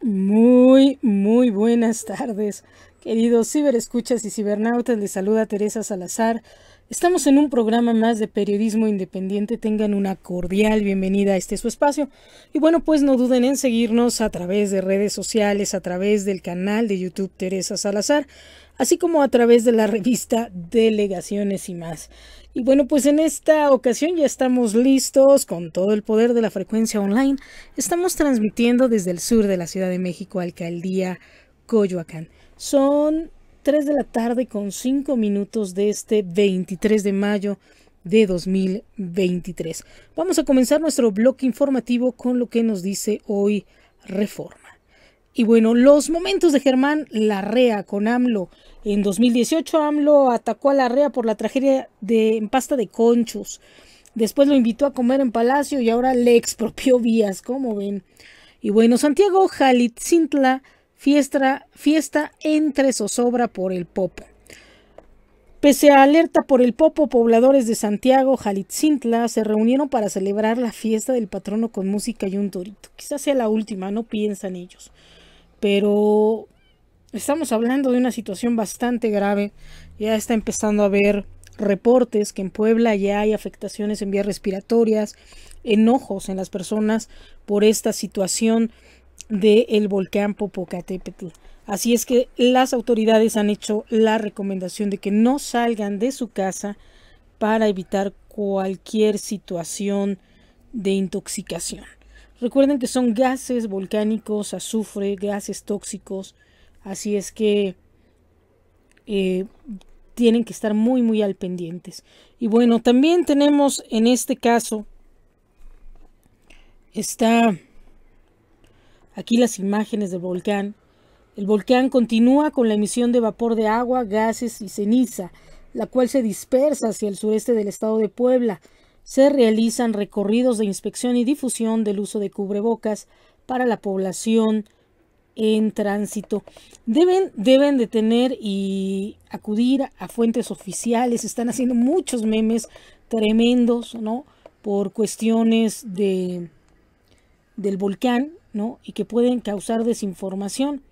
Muy, muy buenas tardes. Queridos ciberescuchas y cibernautas, les saluda Teresa Salazar. Estamos en un programa más de periodismo independiente. Tengan una cordial bienvenida a este su espacio. Y bueno, pues no duden en seguirnos a través de redes sociales, a través del canal de YouTube Teresa Salazar, así como a través de la revista Delegaciones y más. Y bueno, pues en esta ocasión ya estamos listos con todo el poder de la frecuencia online. Estamos transmitiendo desde el sur de la Ciudad de México, Alcaldía Coyoacán. Son 3 de la tarde con 5 minutos de este 23 de mayo de 2023. Vamos a comenzar nuestro bloque informativo con lo que nos dice hoy Reforma. Y bueno, los momentos de Germán Larrea con AMLO. En 2018 AMLO atacó a Larrea por la tragedia de en pasta de conchos. Después lo invitó a comer en Palacio y ahora le expropió vías, como ven. Y bueno, Santiago Jalitzintla fiesta, fiesta entre zozobra por el popo. Pese a alerta por el popo, pobladores de Santiago, Jalitzintla, se reunieron para celebrar la fiesta del patrono con música y un torito. Quizás sea la última, no piensan ellos. Pero estamos hablando de una situación bastante grave. Ya está empezando a haber reportes que en Puebla ya hay afectaciones en vías respiratorias, enojos en las personas por esta situación del volcán Popocatépetl. Así es que las autoridades han hecho la recomendación de que no salgan de su casa para evitar cualquier situación de intoxicación. Recuerden que son gases volcánicos, azufre, gases tóxicos, así es que eh, tienen que estar muy muy al pendientes. Y bueno, también tenemos en este caso está Aquí las imágenes del volcán. El volcán continúa con la emisión de vapor de agua, gases y ceniza, la cual se dispersa hacia el sureste del estado de Puebla. Se realizan recorridos de inspección y difusión del uso de cubrebocas para la población en tránsito. Deben, deben de tener y acudir a fuentes oficiales. Están haciendo muchos memes tremendos, ¿no? Por cuestiones de, del volcán y que pueden causar desinformación.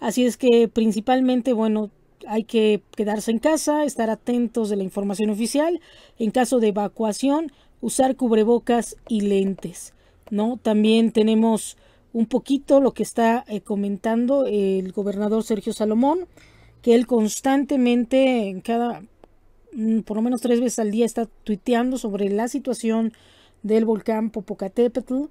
Así es que principalmente, bueno, hay que quedarse en casa, estar atentos de la información oficial. En caso de evacuación, usar cubrebocas y lentes, ¿no? También tenemos un poquito lo que está eh, comentando el gobernador Sergio Salomón, que él constantemente, en cada, mm, por lo menos tres veces al día, está tuiteando sobre la situación del volcán Popocatépetl,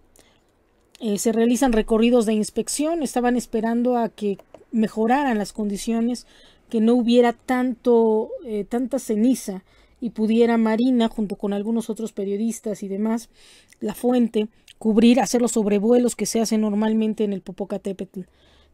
eh, se realizan recorridos de inspección, estaban esperando a que mejoraran las condiciones, que no hubiera tanto, eh, tanta ceniza y pudiera Marina, junto con algunos otros periodistas y demás, la fuente, cubrir, hacer los sobrevuelos que se hacen normalmente en el Popocatépetl.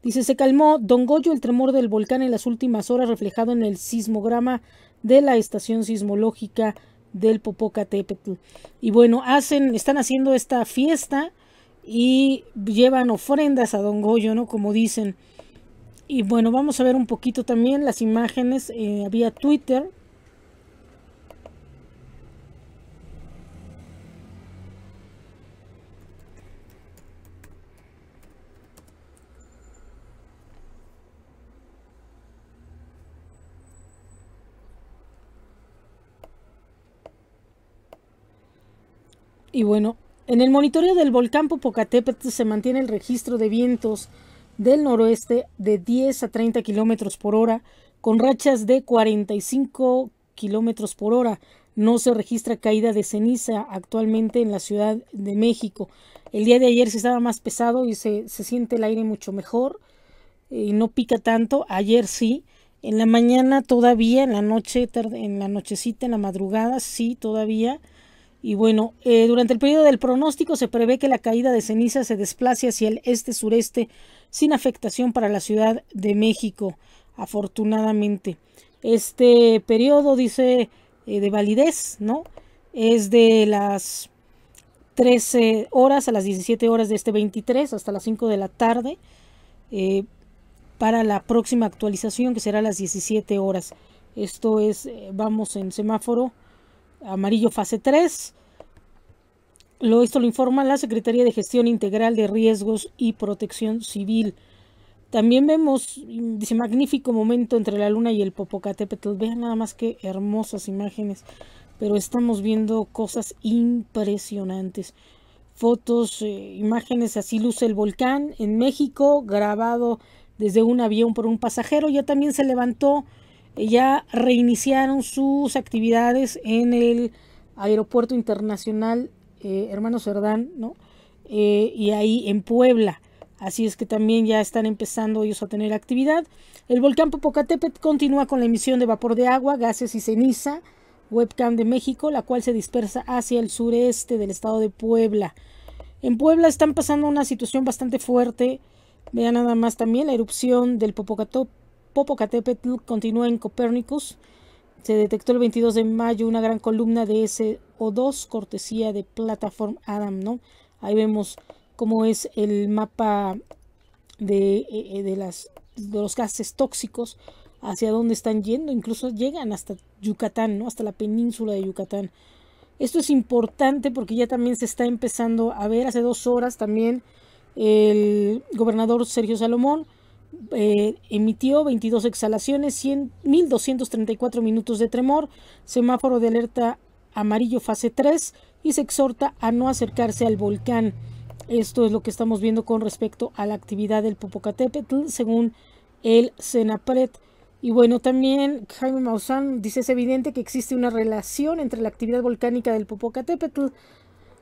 Dice, se calmó, don Goyo, el tremor del volcán en las últimas horas reflejado en el sismograma de la estación sismológica del Popocatépetl. Y bueno, hacen, están haciendo esta fiesta, y llevan ofrendas a Don Goyo, ¿no? Como dicen. Y bueno, vamos a ver un poquito también las imágenes Había eh, Twitter. Y bueno, en el monitoreo del volcán Popocatépetl se mantiene el registro de vientos del noroeste de 10 a 30 kilómetros por hora, con rachas de 45 kilómetros por hora. No se registra caída de ceniza actualmente en la Ciudad de México. El día de ayer se estaba más pesado y se, se siente el aire mucho mejor y eh, no pica tanto. Ayer sí. En la mañana todavía, en la noche, en la nochecita, en la madrugada, sí, todavía y bueno, eh, durante el periodo del pronóstico se prevé que la caída de ceniza se desplace hacia el este-sureste sin afectación para la Ciudad de México, afortunadamente. Este periodo, dice, eh, de validez, ¿no? Es de las 13 horas a las 17 horas de este 23 hasta las 5 de la tarde eh, para la próxima actualización que será a las 17 horas. Esto es, vamos en semáforo amarillo fase 3. Lo, esto lo informa la Secretaría de Gestión Integral de Riesgos y Protección Civil. También vemos, ese magnífico momento entre la luna y el Popocatépetl. Vean nada más que hermosas imágenes. Pero estamos viendo cosas impresionantes. Fotos, eh, imágenes, así luce el volcán en México, grabado desde un avión por un pasajero. Ya también se levantó ya reiniciaron sus actividades en el Aeropuerto Internacional eh, Hermano Cerdán, ¿no? Eh, y ahí en Puebla. Así es que también ya están empezando ellos a tener actividad. El volcán Popocatépetl continúa con la emisión de vapor de agua, gases y ceniza, webcam de México, la cual se dispersa hacia el sureste del estado de Puebla. En Puebla están pasando una situación bastante fuerte. Vean nada más también la erupción del Popocatépetl Popocatépetl continúa en Copernicus. Se detectó el 22 de mayo una gran columna de SO2, cortesía de plataforma Adam, ¿no? Ahí vemos cómo es el mapa de, eh, eh, de, las, de los gases tóxicos, hacia dónde están yendo, incluso llegan hasta Yucatán, ¿no? Hasta la península de Yucatán. Esto es importante porque ya también se está empezando a ver, hace dos horas también el gobernador Sergio Salomón eh, emitió 22 exhalaciones, 100, 1.234 minutos de tremor, semáforo de alerta amarillo fase 3 y se exhorta a no acercarse al volcán. Esto es lo que estamos viendo con respecto a la actividad del Popocatépetl, según el Senapret. Y bueno, también Jaime Maussan dice es evidente que existe una relación entre la actividad volcánica del Popocatépetl.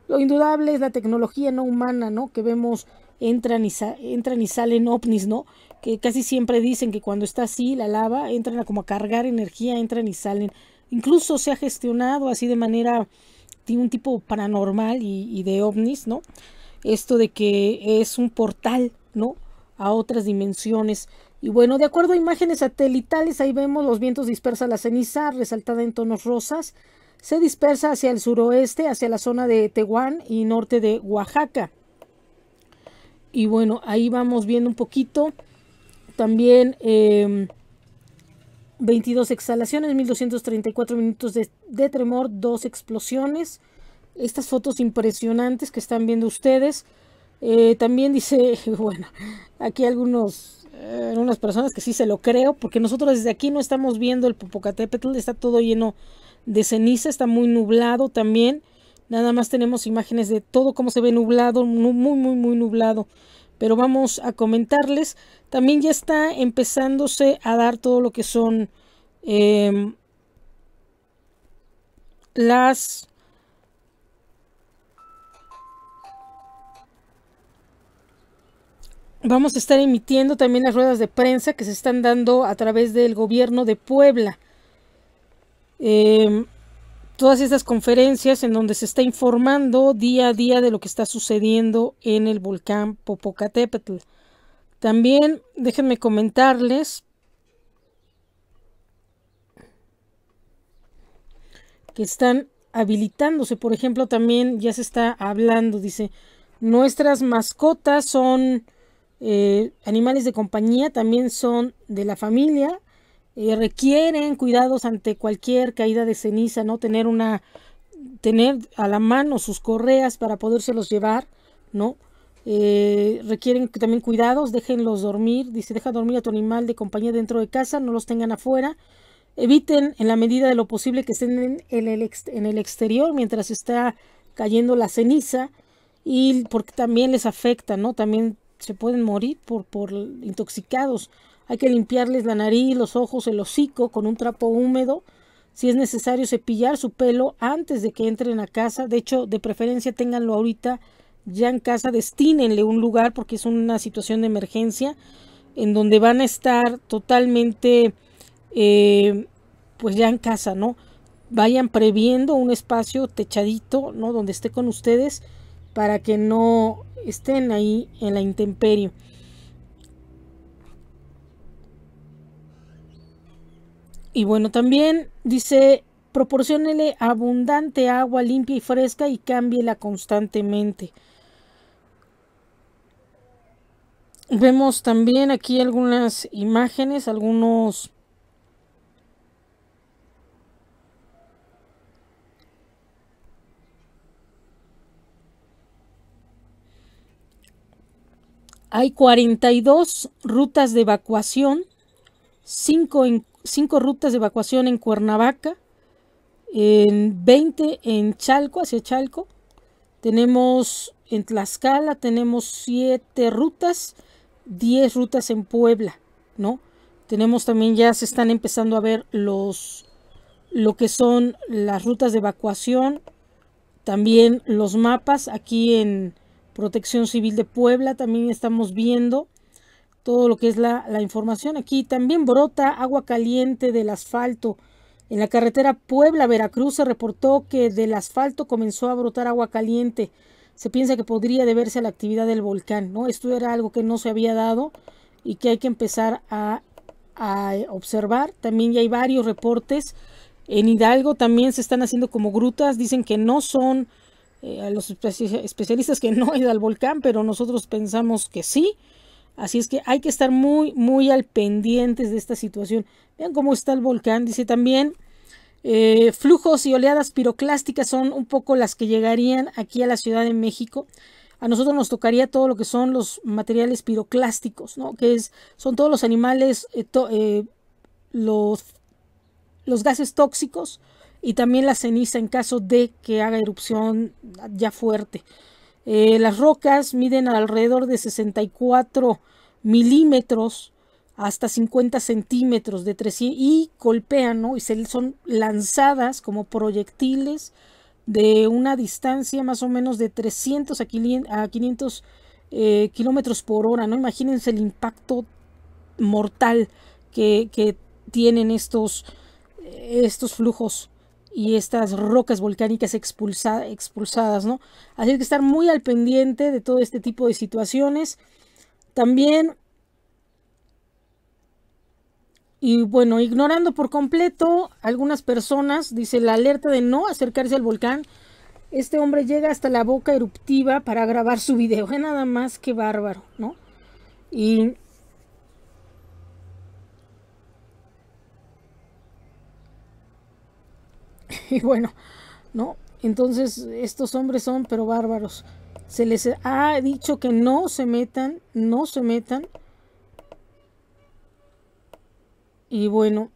Lo indudable es la tecnología no humana, ¿no? Que vemos entran y, entran y salen ovnis, ¿no? Que casi siempre dicen que cuando está así la lava, entran a como a cargar energía, entran y salen. Incluso se ha gestionado así de manera de un tipo paranormal y, de ovnis, ¿no? Esto de que es un portal, ¿no? A otras dimensiones. Y bueno, de acuerdo a imágenes satelitales, ahí vemos los vientos dispersa la ceniza, resaltada en tonos rosas. Se dispersa hacia el suroeste, hacia la zona de Tehuán y norte de Oaxaca y bueno, ahí vamos viendo un poquito. También 22 em, exhalaciones, 1234 minutos de, tremor, dos explosiones. Estas fotos impresionantes que están viendo ustedes. Eh, también dice, bueno, aquí algunos, eh, algunas personas que sí se lo creo, porque nosotros desde aquí no estamos viendo el Popocatépetl, está todo lleno de ceniza, está muy nublado también. Nada más tenemos imágenes de todo cómo se ve nublado, muy, muy, muy nublado. Pero vamos a comentarles. También ya está empezándose a dar todo lo que son em, las... Vamos a estar emitiendo también las ruedas de prensa que se están dando a través del gobierno de Puebla. Eh, todas estas conferencias en donde se está informando día a día de lo que está sucediendo en el volcán Popocatépetl. También déjenme comentarles que están habilitándose, por ejemplo, también ya se está hablando, dice, nuestras mascotas son eh, animales de compañía, también son de la familia, eh, requieren cuidados ante cualquier caída de ceniza, ¿no? Tener una, tener a la mano sus correas para podérselos llevar, ¿no? Eh, requieren también cuidados, déjenlos dormir, dice, deja dormir a tu animal de compañía dentro de casa, no los tengan afuera, eviten en la medida de lo posible que estén en el, en el exterior mientras está cayendo la ceniza y porque también les afecta, ¿no? También se pueden morir por, por intoxicados hay que limpiarles la nariz, los ojos, el hocico con un trapo húmedo. Si es necesario cepillar su pelo antes de que entren a casa, de hecho, de preferencia ténganlo ahorita ya en casa, destínenle un lugar porque es una situación de emergencia en donde van a estar totalmente eh, pues ya en casa, ¿no? Vayan previendo un espacio techadito, ¿no? Donde esté con ustedes para que no estén ahí en la intemperie. Y bueno, también dice, proporcionele abundante agua limpia y fresca y cámbiela constantemente. Vemos también aquí algunas imágenes, algunos Hay 42 rutas de evacuación, 5 en cinco rutas de evacuación en Cuernavaca, en 20 en Chalco, hacia Chalco. Tenemos en Tlaxcala, tenemos 7 rutas, 10 rutas en Puebla, ¿no? Tenemos también ya se están empezando a ver los lo que son las rutas de evacuación, también los mapas aquí en Protección Civil de Puebla, también estamos viendo todo lo que es la, información. Aquí también brota agua caliente del asfalto. En la carretera Puebla-Veracruz se reportó que del asfalto comenzó a brotar agua caliente. Se piensa que podría deberse a la actividad del volcán, ¿no? Esto era algo que no se había dado y que hay que empezar a, a observar. También ya hay varios reportes. En Hidalgo también se están haciendo como grutas. Dicen que no son eh, a los especialistas que no es al volcán, pero nosotros pensamos que sí. Así es que hay que estar muy, muy al pendientes de esta situación. Vean cómo está el volcán, dice también. Eh, flujos y oleadas piroclásticas son un poco las que llegarían aquí a la Ciudad de México. A nosotros nos tocaría todo lo que son los materiales piroclásticos, ¿no? Que es, son todos los animales, eh, eh, los, los gases tóxicos y también la ceniza en caso de que haga erupción ya fuerte. Eh, las rocas miden alrededor de 64 milímetros hasta 50 centímetros de 300 y golpean ¿no? y se son lanzadas como proyectiles de una distancia más o menos de 300 a 500 eh, kilómetros por hora. ¿no? Imagínense el impacto mortal que, que tienen estos, eh, estos flujos y estas rocas volcánicas expulsadas, ¿no? Así que estar muy al pendiente de todo este tipo de situaciones. También, y bueno, ignorando por completo algunas personas, dice la alerta de no acercarse al volcán. Este hombre llega hasta la boca eruptiva para grabar su video. nada más que bárbaro, ¿no? Y y bueno, ¿no? Entonces, estos hombres son pero bárbaros. Se les ha dicho que no se metan, no se metan. Y bueno,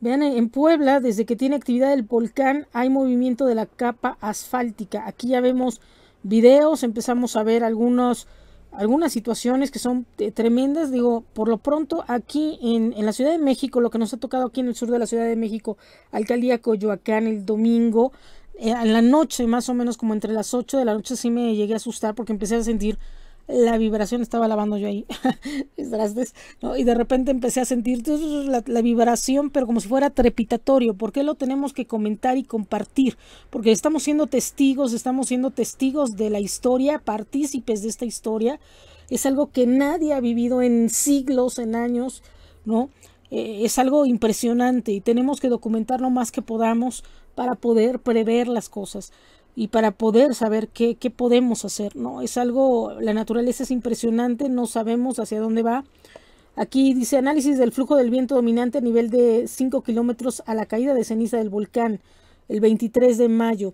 vean, en Puebla, desde que tiene actividad el volcán, hay movimiento de la capa asfáltica. Aquí ya vemos videos, empezamos a ver algunos algunas situaciones que son eh, tremendas. Digo, por lo pronto aquí en, en, la Ciudad de México, lo que nos ha tocado aquí en el sur de la Ciudad de México, Alcaldía Coyoacán el domingo, eh, en la noche más o menos como entre las 8 de la noche sí me llegué a asustar porque empecé a sentir la vibración estaba lavando yo ahí Y de repente empecé a sentir la, vibración, pero como si fuera trepitatorio. ¿Por qué lo tenemos que comentar y compartir? Porque estamos siendo testigos, estamos siendo testigos de la historia, partícipes de esta historia. Es algo que nadie ha vivido en siglos, en años, ¿no? Eh, es algo impresionante y tenemos que documentar lo más que podamos para poder prever las cosas y para poder saber qué, podemos hacer, ¿no? Es algo, la naturaleza es impresionante, no sabemos hacia dónde va. Aquí dice análisis del flujo del viento dominante a nivel de 5 kilómetros a la caída de ceniza del volcán el 23 de mayo.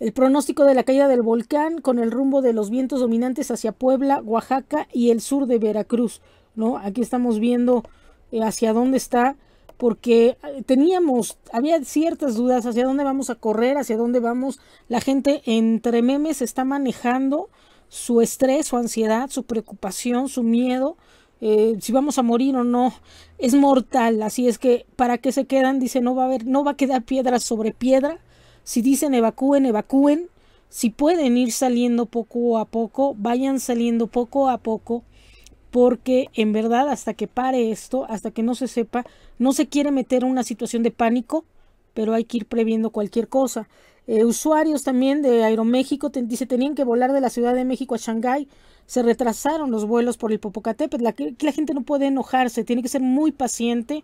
El pronóstico de la caída del volcán con el rumbo de los vientos dominantes hacia Puebla, Oaxaca y el sur de Veracruz. ¿no? Aquí estamos viendo eh, hacia dónde está porque eh, teníamos, había ciertas dudas hacia dónde vamos a correr, hacia dónde vamos. La gente entre memes está manejando su estrés, su ansiedad, su preocupación, su miedo, eh, si vamos a morir o no, es mortal, así es que para qué se quedan, dice, no va a haber, no va a quedar piedra sobre piedra. Si dicen evacúen, evacúen. Si pueden ir saliendo poco a poco, vayan saliendo poco a poco porque en verdad hasta que pare esto, hasta que no se sepa, no se quiere meter en una situación de pánico, pero hay que ir previendo cualquier cosa. Eh, usuarios también de Aeroméxico dice tenían que volar de la Ciudad de México a Shanghái, se retrasaron los vuelos por el Popocatépetl. La, la gente no puede enojarse, tiene que ser muy paciente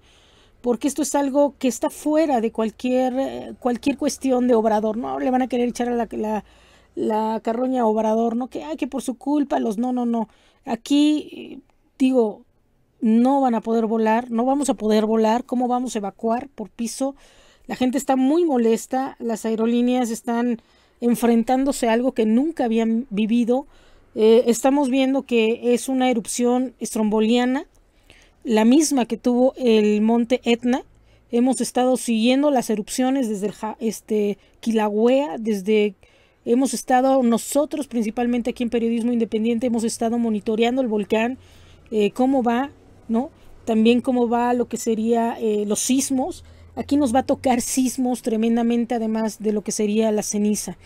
porque esto es algo que está fuera de cualquier, eh, cualquier cuestión de Obrador, ¿no? le van a querer echar a la, carroña a Obrador, ¿no? Que, hay que por su culpa los... No, no, no. Aquí digo, no van a poder volar, no vamos a poder volar, ¿cómo vamos a evacuar por piso? La gente está muy molesta, las aerolíneas están enfrentándose a algo que nunca habían vivido. Eh, estamos viendo que es una erupción estromboliana, la misma que tuvo el monte Etna. Hemos estado siguiendo las erupciones desde el, este, desde Hemos estado nosotros, principalmente aquí en Periodismo Independiente, hemos estado monitoreando el volcán, eh, cómo va, ¿no? También cómo va lo que sería eh, los sismos. Aquí nos va a tocar sismos tremendamente, además de lo que sería la ceniza.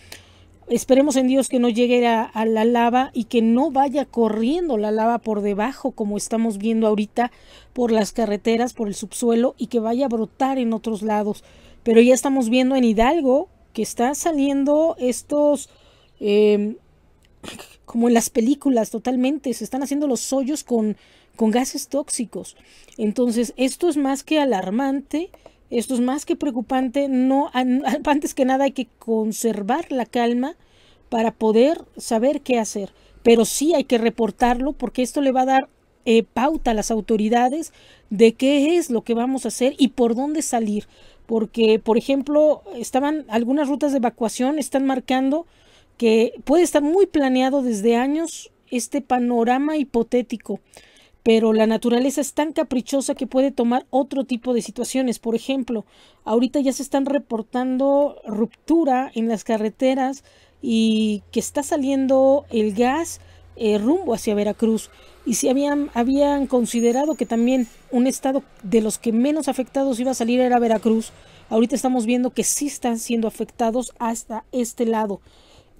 Esperemos en Dios que no llegue a, a la lava y que no vaya corriendo la lava por debajo, como estamos viendo ahorita, por las carreteras, por el subsuelo, y que vaya a brotar en otros lados. Pero ya estamos viendo en Hidalgo, que están saliendo estos, em, como en las películas totalmente, se están haciendo los hoyos con, gases tóxicos. Entonces, esto es más que alarmante, esto es más que preocupante. No, antes que nada hay que conservar la calma para poder saber qué hacer. Pero sí hay que reportarlo porque esto le va a dar eh, pauta a las autoridades de qué es lo que vamos a hacer y por dónde salir porque, por ejemplo, estaban algunas rutas de evacuación están marcando que puede estar muy planeado desde años este panorama hipotético, pero la naturaleza es tan caprichosa que puede tomar otro tipo de situaciones. Por ejemplo, ahorita ya se están reportando ruptura en las carreteras y que está saliendo el gas eh, rumbo hacia Veracruz y si habían, habían considerado que también un estado de los que menos afectados iba a salir era Veracruz, ahorita estamos viendo que sí están siendo afectados hasta este lado.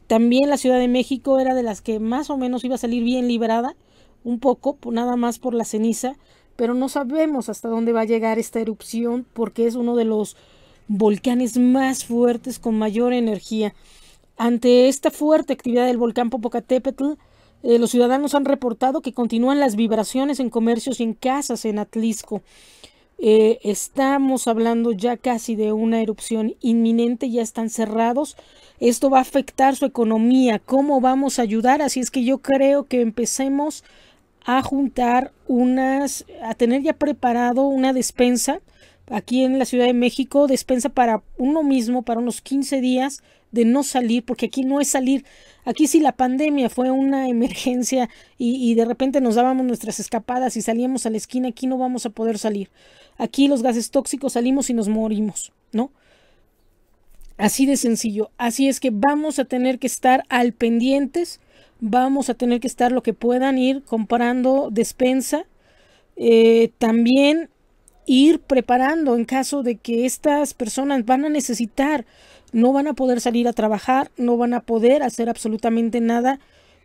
También la Ciudad de México era de las que más o menos iba a salir bien librada, un poco, nada más por la ceniza, pero no sabemos hasta dónde va a llegar esta erupción porque es uno de los volcanes más fuertes con mayor energía. Ante esta fuerte actividad del volcán Popocatépetl, eh, los ciudadanos han reportado que continúan las vibraciones en comercios y en casas en Atlisco. Eh, estamos hablando ya casi de una erupción inminente, ya están cerrados. Esto va a afectar su economía. ¿Cómo vamos a ayudar? Así es que yo creo que empecemos a juntar unas, a tener ya preparado una despensa aquí en la Ciudad de México, despensa para uno mismo, para unos 15 días de no salir, porque aquí no es salir. Aquí si la pandemia fue una emergencia y, de repente nos dábamos nuestras escapadas y salíamos a la esquina, aquí no vamos a poder salir. Aquí los gases tóxicos salimos y nos morimos, ¿no? Así de sencillo. Así es que vamos a tener que estar al pendientes, vamos a tener que estar lo que puedan ir comprando despensa. Eh, también ir preparando en caso de que estas personas van a necesitar no van a poder salir a trabajar, no van a poder hacer absolutamente nada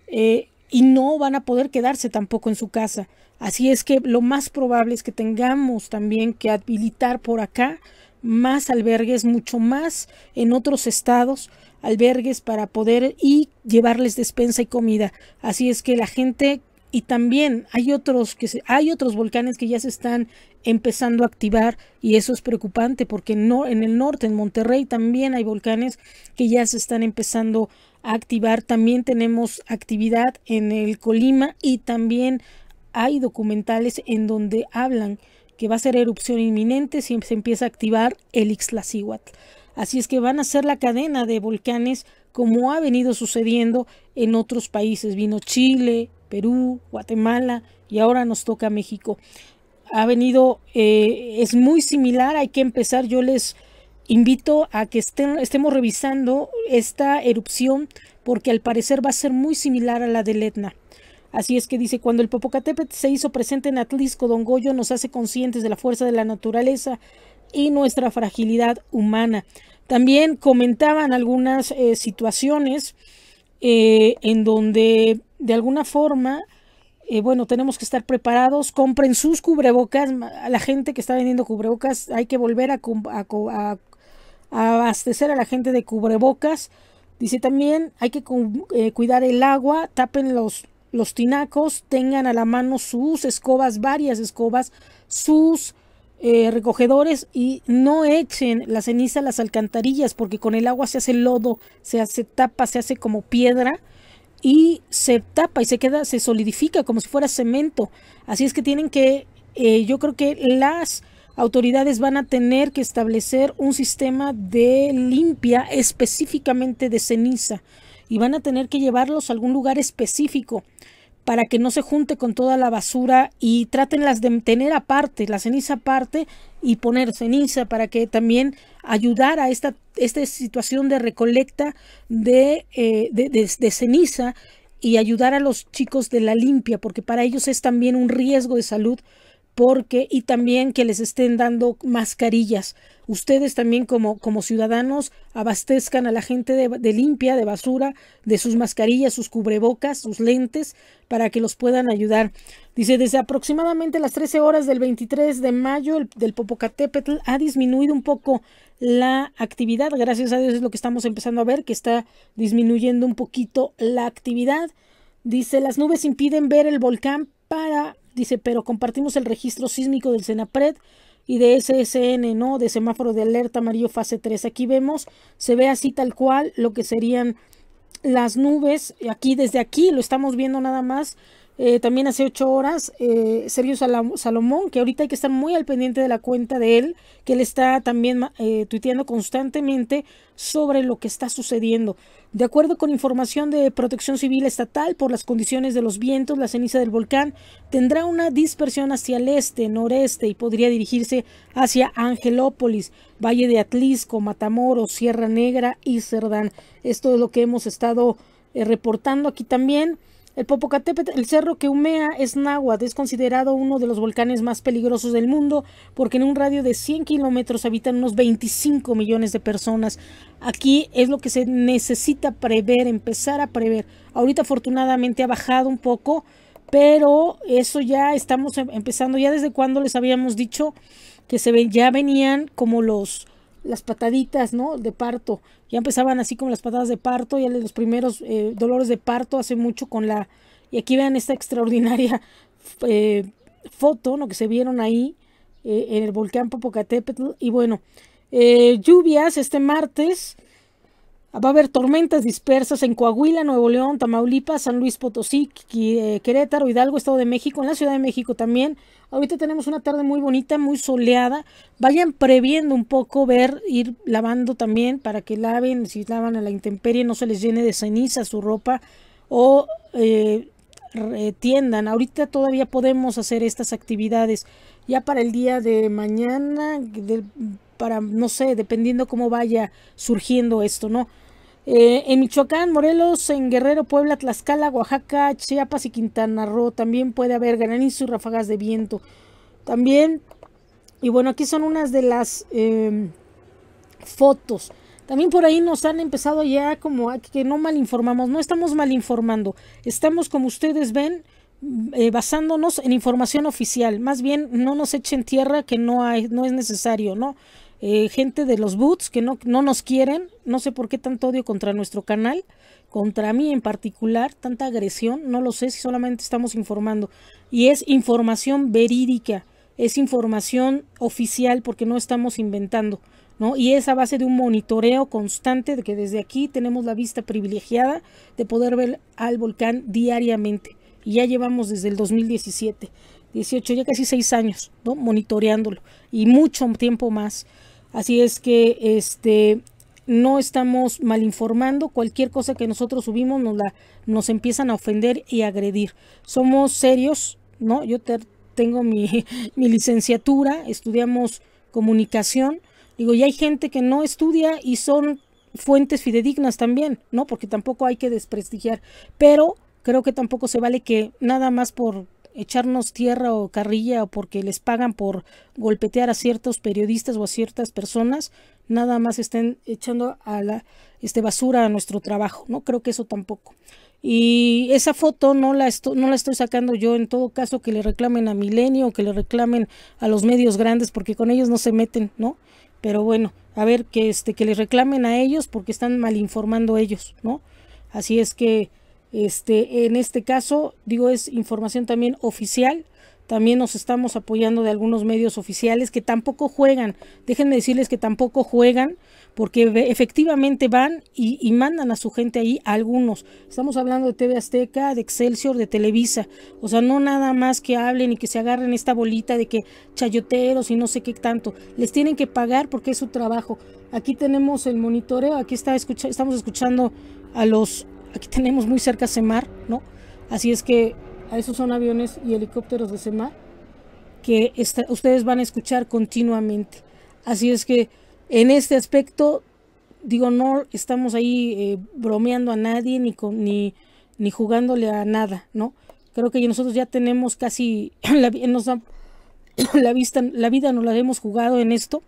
eh, y no van a poder quedarse tampoco en su casa. Así es que lo más probable es que tengamos también que habilitar por acá más albergues, mucho más en otros estados, albergues para poder y llevarles despensa y comida. Así es que la gente y también hay otros que hay otros volcanes que ya se están empezando a activar y eso es preocupante porque no en el norte en Monterrey también hay volcanes que ya se están empezando a activar también tenemos actividad en el Colima y también hay documentales en donde hablan que va a ser erupción inminente si se empieza a activar el Ixtlacíhuatl. así es que van a ser la cadena de volcanes como ha venido sucediendo en otros países vino Chile Perú, Guatemala y ahora nos toca México. Ha venido, eh, es muy similar, hay que empezar, yo les invito a que estemos revisando esta erupción porque al parecer va a ser muy similar a la del Etna. Así es que dice, cuando el Popocatépetl se hizo presente en Atlisco, Don Goyo nos hace conscientes de la fuerza de la naturaleza y nuestra fragilidad humana. También comentaban algunas eh, situaciones eh, en donde de alguna forma, eh, bueno, tenemos que estar preparados, compren sus cubrebocas, a la gente que está vendiendo cubrebocas, hay que volver a, abastecer a la gente de cubrebocas. Dice también, hay que eh, cuidar el agua, tapen los, los tinacos, tengan a la mano sus escobas, varias escobas, sus eh, recogedores y no echen la ceniza a las alcantarillas porque con el agua se hace lodo, se hace tapa, se hace como piedra y se tapa y se queda, se solidifica como si fuera cemento. Así es que tienen que, eh, yo creo que las autoridades van a tener que establecer un sistema de limpia específicamente de ceniza y van a tener que llevarlos a algún lugar específico para que no se junte con toda la basura y traten las de tener aparte, la ceniza aparte y poner ceniza para que también ayudar a esta, esta situación de recolecta de, eh, de, de ceniza y ayudar a los chicos de la limpia, porque para ellos es también un riesgo de salud porque y también que les estén dando mascarillas. Ustedes también como, como ciudadanos abastezcan a la gente de, limpia, de basura, de sus mascarillas, sus cubrebocas, sus lentes, para que los puedan ayudar. Dice, desde aproximadamente las 13 horas del 23 de mayo el, del Popocatépetl ha disminuido un poco la actividad. Gracias a Dios es lo que estamos empezando a ver, que está disminuyendo un poquito la actividad. Dice, las nubes impiden ver el volcán para Dice, pero compartimos el registro sísmico del CENAPRED y de SSN, ¿no? De semáforo de alerta amarillo fase 3. Aquí vemos, se ve así tal cual lo que serían las nubes. Aquí, desde aquí, lo estamos viendo nada más. Eh, también hace ocho horas, eh, Sergio Salomón, que ahorita hay que estar muy al pendiente de la cuenta de él, que él está también eh, tuiteando constantemente sobre lo que está sucediendo. De acuerdo con información de Protección Civil Estatal, por las condiciones de los vientos, la ceniza del volcán tendrá una dispersión hacia el este, noreste y podría dirigirse hacia Angelópolis, Valle de Atlisco, Matamoros, Sierra Negra y Cerdán. Esto es lo que hemos estado eh, reportando aquí también. El Popocatépetl, el cerro que humea es náhuatl, es considerado uno de los volcanes más peligrosos del mundo porque en un radio de 100 kilómetros habitan unos 25 millones de personas. Aquí es lo que se necesita prever, empezar a prever. Ahorita afortunadamente ha bajado un poco, pero eso ya estamos em-, empezando. Ya desde cuando les habíamos dicho que se ven, ya venían como los las pataditas, ¿no? De parto. Ya empezaban así como las patadas de parto, ya los primeros eh, dolores de parto hace mucho con la... Y aquí vean esta extraordinaria eh, foto, ¿no? Que se vieron ahí eh, en el volcán Popocatépetl. Y bueno, lluvias este martes. Va a haber tormentas dispersas en Coahuila, Nuevo León, Tamaulipas, San Luis Potosí, eh, Querétaro, Hidalgo, Estado de México, en la Ciudad de México también. Ahorita tenemos una tarde muy bonita, muy soleada. Vayan previendo un poco, ver, ir lavando también para que laven, si lavan a la intemperie, no se les llene de ceniza su ropa o eh, tiendan. Ahorita todavía podemos hacer estas actividades. Ya para el día de mañana, para, no sé, dependiendo cómo vaya surgiendo esto, ¿no? Eh, en Michoacán, Morelos, en Guerrero, Puebla, Tlaxcala, Oaxaca, Chiapas y Quintana Roo. También puede haber granizo y ráfagas de viento. También, y bueno, aquí son unas de las em, fotos. También por ahí nos han empezado ya como a que no malinformamos, no estamos mal informando, estamos como ustedes ven eh, basándonos en información oficial, más bien no nos echen tierra que no, hay, no es necesario, ¿no? Eh, gente de los boots que no, no nos quieren, no sé por qué tanto odio contra nuestro canal, contra mí en particular, tanta agresión, no lo sé si solamente estamos informando. Y es información verídica, es información oficial porque no estamos inventando. ¿No? Y es a base de un monitoreo constante, de que desde aquí tenemos la vista privilegiada de poder ver al volcán diariamente. Y ya llevamos desde el 2017, 18, ya casi seis años, ¿no? Monitoreándolo y mucho tiempo más. Así es que este no estamos mal informando, cualquier cosa que nosotros subimos nos la nos empiezan a ofender y agredir. Somos serios, ¿no? Yo tengo mi, mi licenciatura, estudiamos comunicación. Digo, y hay gente que no estudia y son fuentes fidedignas también, ¿no? Porque tampoco hay que desprestigiar, pero creo que tampoco se vale que nada más por echarnos tierra o carrilla o porque les pagan por golpetear a ciertos periodistas o a ciertas personas, nada más estén echando a la este basura a nuestro trabajo, no creo que eso tampoco. Y esa foto no la, estoy, no la estoy sacando yo, en todo caso que le reclamen a Milenio, que le reclamen a los medios grandes, porque con ellos no se meten, ¿no? Pero bueno, a ver, que, este, que les reclamen a ellos porque están mal informando ellos, ¿no? Así es que este, en este caso, digo, es información también oficial. También nos estamos apoyando de algunos medios oficiales que tampoco juegan. Déjenme decirles que tampoco juegan porque efectivamente van y, mandan a su gente ahí algunos. Estamos hablando de TV Azteca, de Excelsior, de Televisa. O sea, no nada más que hablen y que se agarren esta bolita de que chayoteros y no sé qué tanto. Les tienen que pagar porque es su trabajo. Aquí tenemos el monitoreo, aquí está escucha estamos escuchando a los Aquí tenemos muy cerca Semar, ¿no? Así es que a esos son aviones y helicópteros de Semar que ustedes van a escuchar continuamente. Así es que en este aspecto, digo, no estamos ahí eh, bromeando a nadie ni, ni, jugándole a nada, ¿no? Creo que nosotros ya tenemos casi la, la, la vida nos la hemos jugado en esto,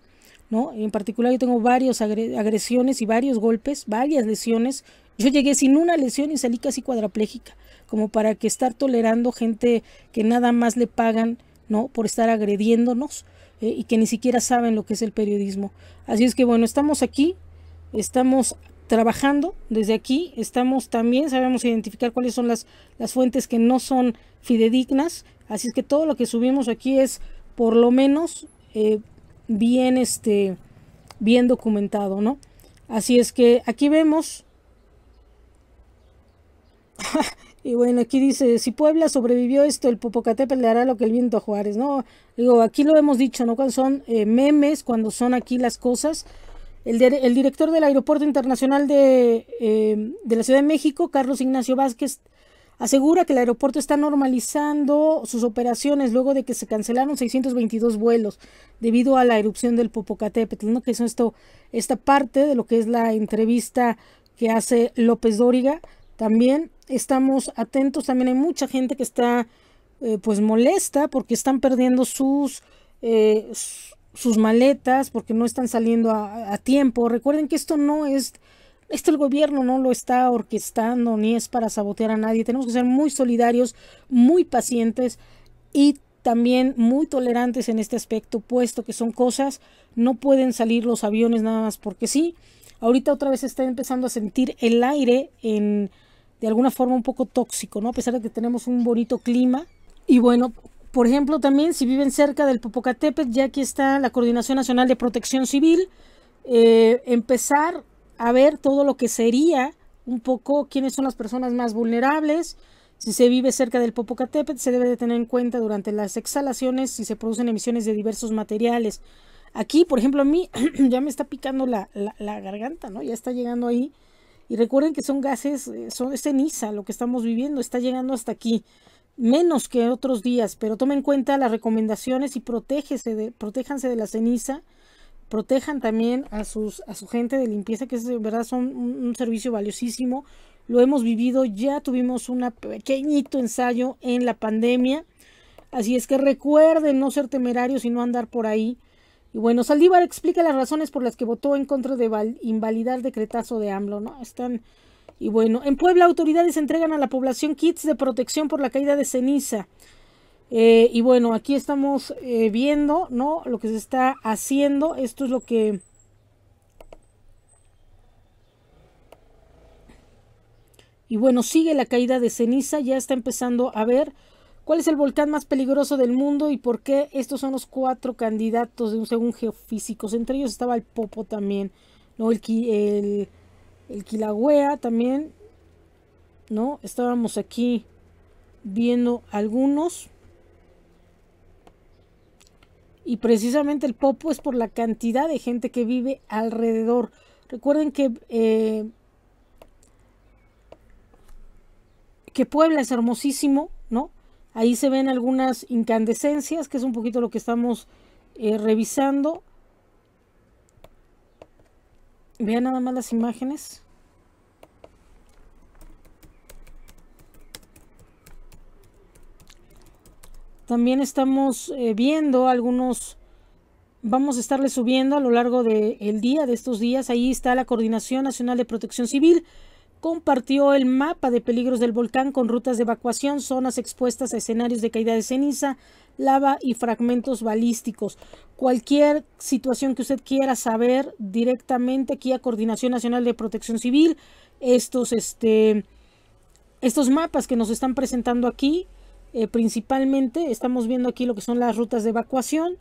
¿no? En particular yo tengo varias agresiones y varios golpes, varias lesiones yo llegué sin una lesión y salí casi cuadrapléjica, como para que estar tolerando gente que nada más le pagan, ¿no? Por estar agrediéndonos eh, y que ni siquiera saben lo que es el periodismo. Así es que bueno, estamos aquí, estamos trabajando desde aquí, estamos también, sabemos identificar cuáles son las, las fuentes que no son fidedignas, así es que todo lo que subimos aquí es por lo menos eh, bien, este, bien documentado, ¿no? Así es que aquí vemos y bueno, aquí dice, si Puebla sobrevivió esto, el Popocatépetl le hará lo que el viento a Juárez, ¿no? Digo, aquí lo hemos dicho, ¿no? Cuando son eh, memes, cuando son aquí las cosas. El, el director del Aeropuerto Internacional eh, de, la Ciudad de México, Carlos Ignacio Vázquez, asegura que el aeropuerto está normalizando sus operaciones luego de que se cancelaron 622 vuelos debido a la erupción del Popocatépetl, ¿no? que es esto, esta parte de lo que es la entrevista que hace López Dóriga también estamos atentos. También hay mucha gente que está eh, pues molesta porque están perdiendo sus, eh, sus maletas, porque no están saliendo a, tiempo. Recuerden que esto no es, esto el gobierno no lo está orquestando ni es para sabotear a nadie. Tenemos que ser muy solidarios, muy pacientes y también muy tolerantes en este aspecto, puesto que son cosas, no pueden salir los aviones nada más porque sí. Ahorita otra vez está empezando a sentir el aire en de alguna forma un poco tóxico, ¿no? A pesar de que tenemos un bonito clima. Y bueno, por ejemplo, también si viven cerca del Popocatépetl, ya aquí está la Coordinación Nacional de Protección Civil, eh, empezar a ver todo lo que sería un poco quiénes son las personas más vulnerables. Si se vive cerca del Popocatépetl, se debe de tener en cuenta durante las exhalaciones si se producen emisiones de diversos materiales. Aquí, por ejemplo, a mí ya me está picando la garganta, ¿no? Ya está llegando ahí y recuerden que son gases, eh, son, ceniza lo que estamos viviendo, está llegando hasta aquí, menos que otros días, pero tomen en cuenta las recomendaciones y protéjanse de la ceniza, protejan también a, sus, a su gente de limpieza, que es de verdad son un servicio valiosísimo. Lo hemos vivido, ya tuvimos un pequeñito ensayo en la pandemia, así es que recuerden no ser temerarios y no andar por ahí y bueno, Saldívar explica las razones por las que votó en contra de invalidar decretazo de AMLO, ¿no? Están. Y bueno, en Puebla autoridades entregan a la población kits de protección por la caída de ceniza. Eh, y bueno, aquí estamos eh, viendo, ¿no? Lo que se está haciendo. Esto es lo que. Y bueno, sigue la caída de ceniza, ya está empezando a ver ¿Cuál es el volcán más peligroso del mundo y por qué? Estos son los cuatro candidatos de un según geofísicos. Entre ellos estaba el Popo también, ¿no? El, el, el también, ¿no? Estábamos aquí viendo algunos. Y precisamente el Popo es por la cantidad de gente que vive alrededor. Recuerden que, eh, que Puebla es hermosísimo, Ahí se ven algunas incandescencias, que es un poquito lo que estamos eh, revisando. Vean nada más las imágenes. También estamos eh, viendo algunos, vamos a estarle subiendo a lo largo del día, de estos días. Ahí está la Coordinación Nacional de Protección Civil compartió el mapa de peligros del volcán con rutas de evacuación, zonas expuestas a escenarios de caída de ceniza, lava y fragmentos balísticos. Cualquier situación que usted quiera saber directamente aquí a Coordinación Nacional de Protección Civil, estos, este, estos mapas que nos están presentando aquí, eh, principalmente estamos viendo aquí lo que son las rutas de evacuación,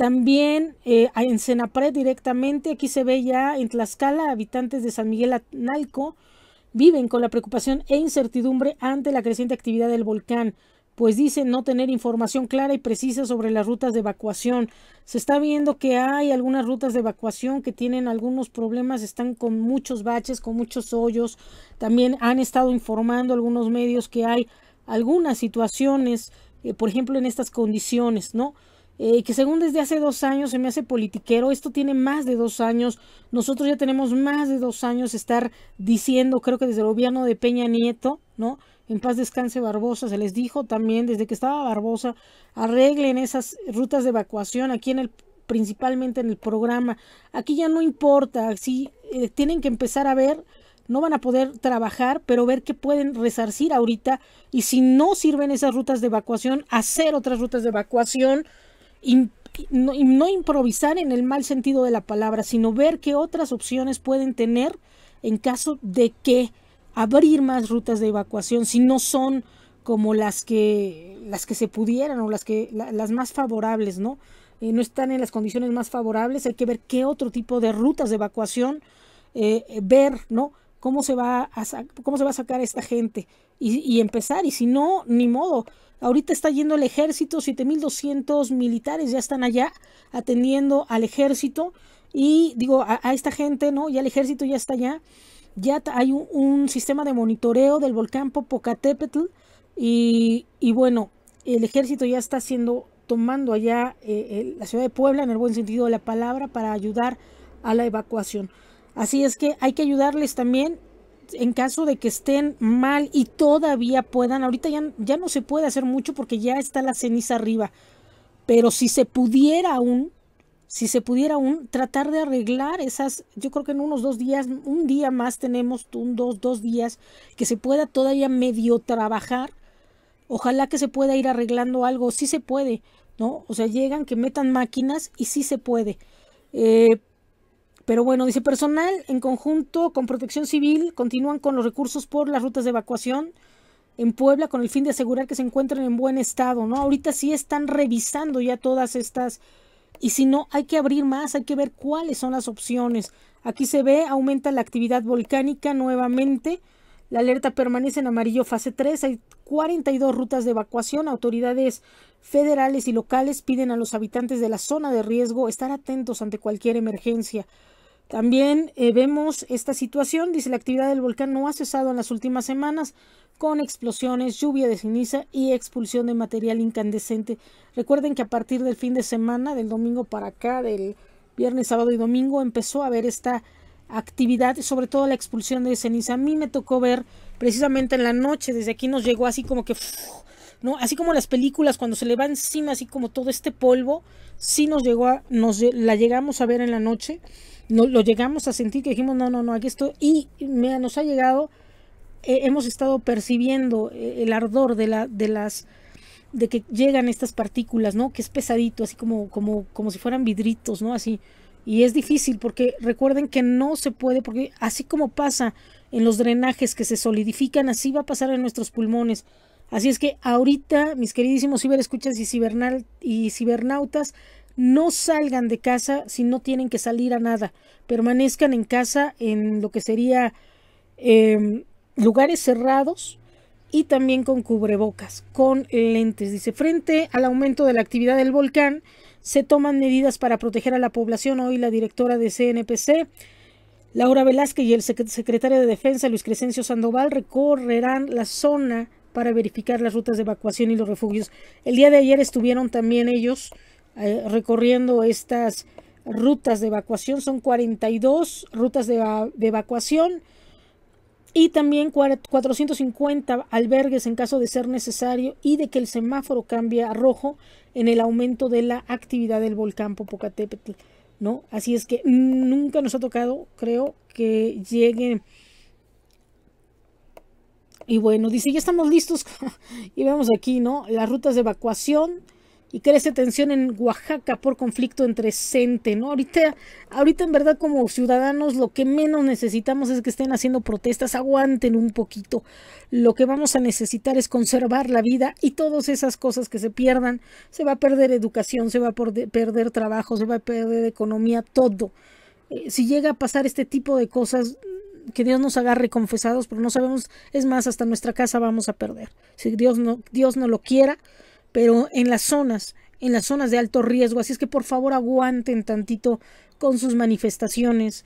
también eh, en Senapred directamente, aquí se ve ya en Tlaxcala, habitantes de San Miguel Analco viven con la preocupación e incertidumbre ante la creciente actividad del volcán, pues dicen no tener información clara y precisa sobre las rutas de evacuación. Se está viendo que hay algunas rutas de evacuación que tienen algunos problemas, están con muchos baches, con muchos hoyos. También han estado informando algunos medios que hay algunas situaciones, eh, por ejemplo, en estas condiciones, ¿no? Eh, que según desde hace dos años se me hace politiquero, esto tiene más de dos años, nosotros ya tenemos más de dos años estar diciendo, creo que desde el gobierno de Peña Nieto, ¿no? En paz descanse Barbosa, se les dijo también desde que estaba Barbosa, arreglen esas rutas de evacuación aquí en el principalmente en el programa. Aquí ya no importa, si eh, tienen que empezar a ver no van a poder trabajar, pero ver qué pueden resarcir ahorita y si no sirven esas rutas de evacuación, hacer otras rutas de evacuación y no, improvisar en el mal sentido de la palabra, sino ver qué otras opciones pueden tener en caso de que abrir más rutas de evacuación, si no son como las que, las que se pudieran o las, que, las más favorables, ¿no? Eh, no están en las condiciones más favorables, hay que ver qué otro tipo de rutas de evacuación, eh, ver, ¿no? Cómo se, va a cómo se va a sacar esta gente y, y empezar, y si no, ni modo, Ahorita está yendo el ejército, 7.200 militares ya están allá atendiendo al ejército y digo a, esta gente, ¿no? Ya el ejército ya está allá. Ya hay un, sistema de monitoreo del volcán Popocatépetl y, y, bueno, el ejército ya está haciendo, tomando allá eh, la ciudad de Puebla en el buen sentido de la palabra para ayudar a la evacuación. Así es que hay que ayudarles también en caso de que estén mal y todavía puedan, ahorita ya, ya no se puede hacer mucho porque ya está la ceniza arriba, pero si se pudiera aún, si se pudiera aún tratar de arreglar esas, yo creo que en unos dos días, un día más tenemos, un, dos, dos días, que se pueda todavía medio trabajar, ojalá que se pueda ir arreglando algo, sí se puede, ¿no? O sea, llegan, que metan máquinas y sí se puede. Eh, pero bueno, dice personal en conjunto con Protección Civil continúan con los recursos por las rutas de evacuación en Puebla con el fin de asegurar que se encuentren en buen estado, ¿no? Ahorita sí están revisando ya todas estas y si no hay que abrir más, hay que ver cuáles son las opciones. Aquí se ve aumenta la actividad volcánica nuevamente. La alerta permanece en amarillo fase 3. Hay 42 rutas de evacuación. Autoridades federales y locales piden a los habitantes de la zona de riesgo estar atentos ante cualquier emergencia. También eh, vemos esta situación, dice la actividad del volcán no ha cesado en las últimas semanas con explosiones, lluvia de ceniza y expulsión de material incandescente. Recuerden que a partir del fin de semana, del domingo para acá, del viernes, sábado y domingo, empezó a haber esta actividad, sobre todo la expulsión de ceniza. A mí me tocó ver precisamente en la noche, desde aquí nos llegó así como que... ¿no? Así como las películas, cuando se le va encima, así como todo este polvo, sí nos llegó a, nos, la llegamos a ver en la noche no, lo llegamos a sentir que dijimos, no, no, no, aquí estoy. Y me nos ha llegado, eh, hemos estado percibiendo eh, el ardor de, la, de las de que llegan estas partículas, ¿no? Que es pesadito, así como, como, como si fueran vidritos, ¿no? Así. Y es difícil porque recuerden que no se puede, porque así como pasa en los drenajes que se solidifican, así va a pasar en nuestros pulmones. Así es que ahorita, mis queridísimos ciberescuchas y, cibernal, y cibernautas, no salgan de casa si no tienen que salir a nada, permanezcan en casa en lo que sería em, lugares cerrados y también con cubrebocas, con lentes. Dice, frente al aumento de la actividad del volcán, se toman medidas para proteger a la población. Hoy la directora de CNPC, Laura Velázquez, y el secretario de Defensa, Luis Crescencio Sandoval, recorrerán la zona para verificar las rutas de evacuación y los refugios. El día de ayer estuvieron también ellos eh, recorriendo estas rutas de evacuación. Son 42 rutas de, evacuación y también 450 albergues en caso de ser necesario y de que el semáforo cambie a rojo en el aumento de la actividad del volcán Popocatépetl, ¿no? Así es que nunca nos ha tocado, creo, que llegue y bueno, dice, ya estamos listos y vemos aquí, ¿no? Las rutas de evacuación y crece tensión en Oaxaca por conflicto entre CENTE, ¿no? Ahorita, ahorita en verdad como ciudadanos lo que menos necesitamos es que estén haciendo protestas, aguanten un poquito. Lo que vamos a necesitar es conservar la vida y todas esas cosas que se pierdan. Se va a perder educación, se va a perder trabajo, se va a perder economía, todo. Eh, si llega a pasar este tipo de cosas, que Dios nos agarre confesados, pero no sabemos, es más, hasta nuestra casa vamos a perder. Si Dios no, Dios no lo quiera, pero en las zonas, en las zonas de alto riesgo. Así es que por favor aguanten tantito con sus manifestaciones.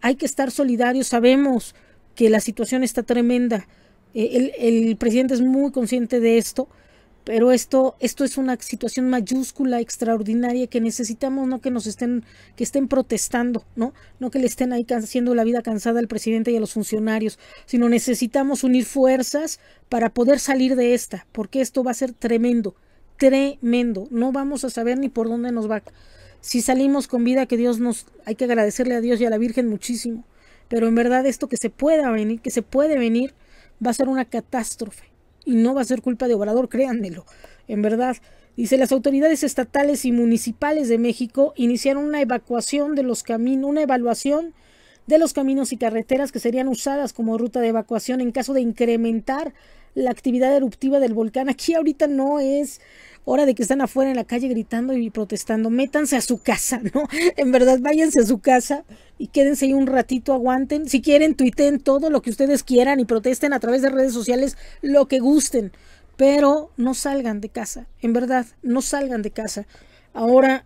Hay que estar solidarios, sabemos que la situación está tremenda. Eh, el, el presidente es muy consciente de esto pero esto, esto es una situación mayúscula, extraordinaria, que necesitamos, no que nos estén, que estén protestando, ¿no? No que le estén ahí haciendo la vida cansada al presidente y a los funcionarios, sino necesitamos unir fuerzas para poder salir de esta, porque esto va a ser tremendo, tremendo. No vamos a saber ni por dónde nos va. Si salimos con vida, que Dios nos, hay que agradecerle a Dios y a la Virgen muchísimo. Pero en verdad esto que se pueda venir, que se puede venir, va a ser una catástrofe y no va a ser culpa de Obrador, créanmelo, en verdad. Dice, las autoridades estatales y municipales de México iniciaron una evacuación de los caminos, una evaluación de los caminos y carreteras que serían usadas como ruta de evacuación en caso de incrementar la actividad eruptiva del volcán. Aquí ahorita no es hora de que están afuera en la calle gritando y protestando, métanse a su casa, ¿no? En verdad, váyanse a su casa y quédense ahí un ratito, aguanten. Si quieren, tuiteen todo lo que ustedes quieran y protesten a través de redes sociales lo que gusten, pero no salgan de casa, en verdad, no salgan de casa. Ahora,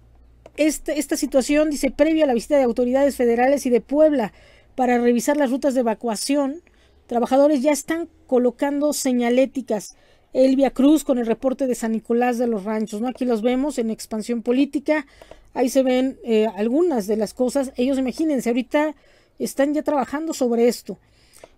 este, esta situación, dice, previo a la visita de autoridades federales y de Puebla para revisar las rutas de evacuación, trabajadores ya están colocando señaléticas Elvia Cruz con el reporte de San Nicolás de los Ranchos. ¿no? Aquí los vemos en expansión política. Ahí se ven eh, algunas de las cosas. Ellos, imagínense, ahorita están ya trabajando sobre esto.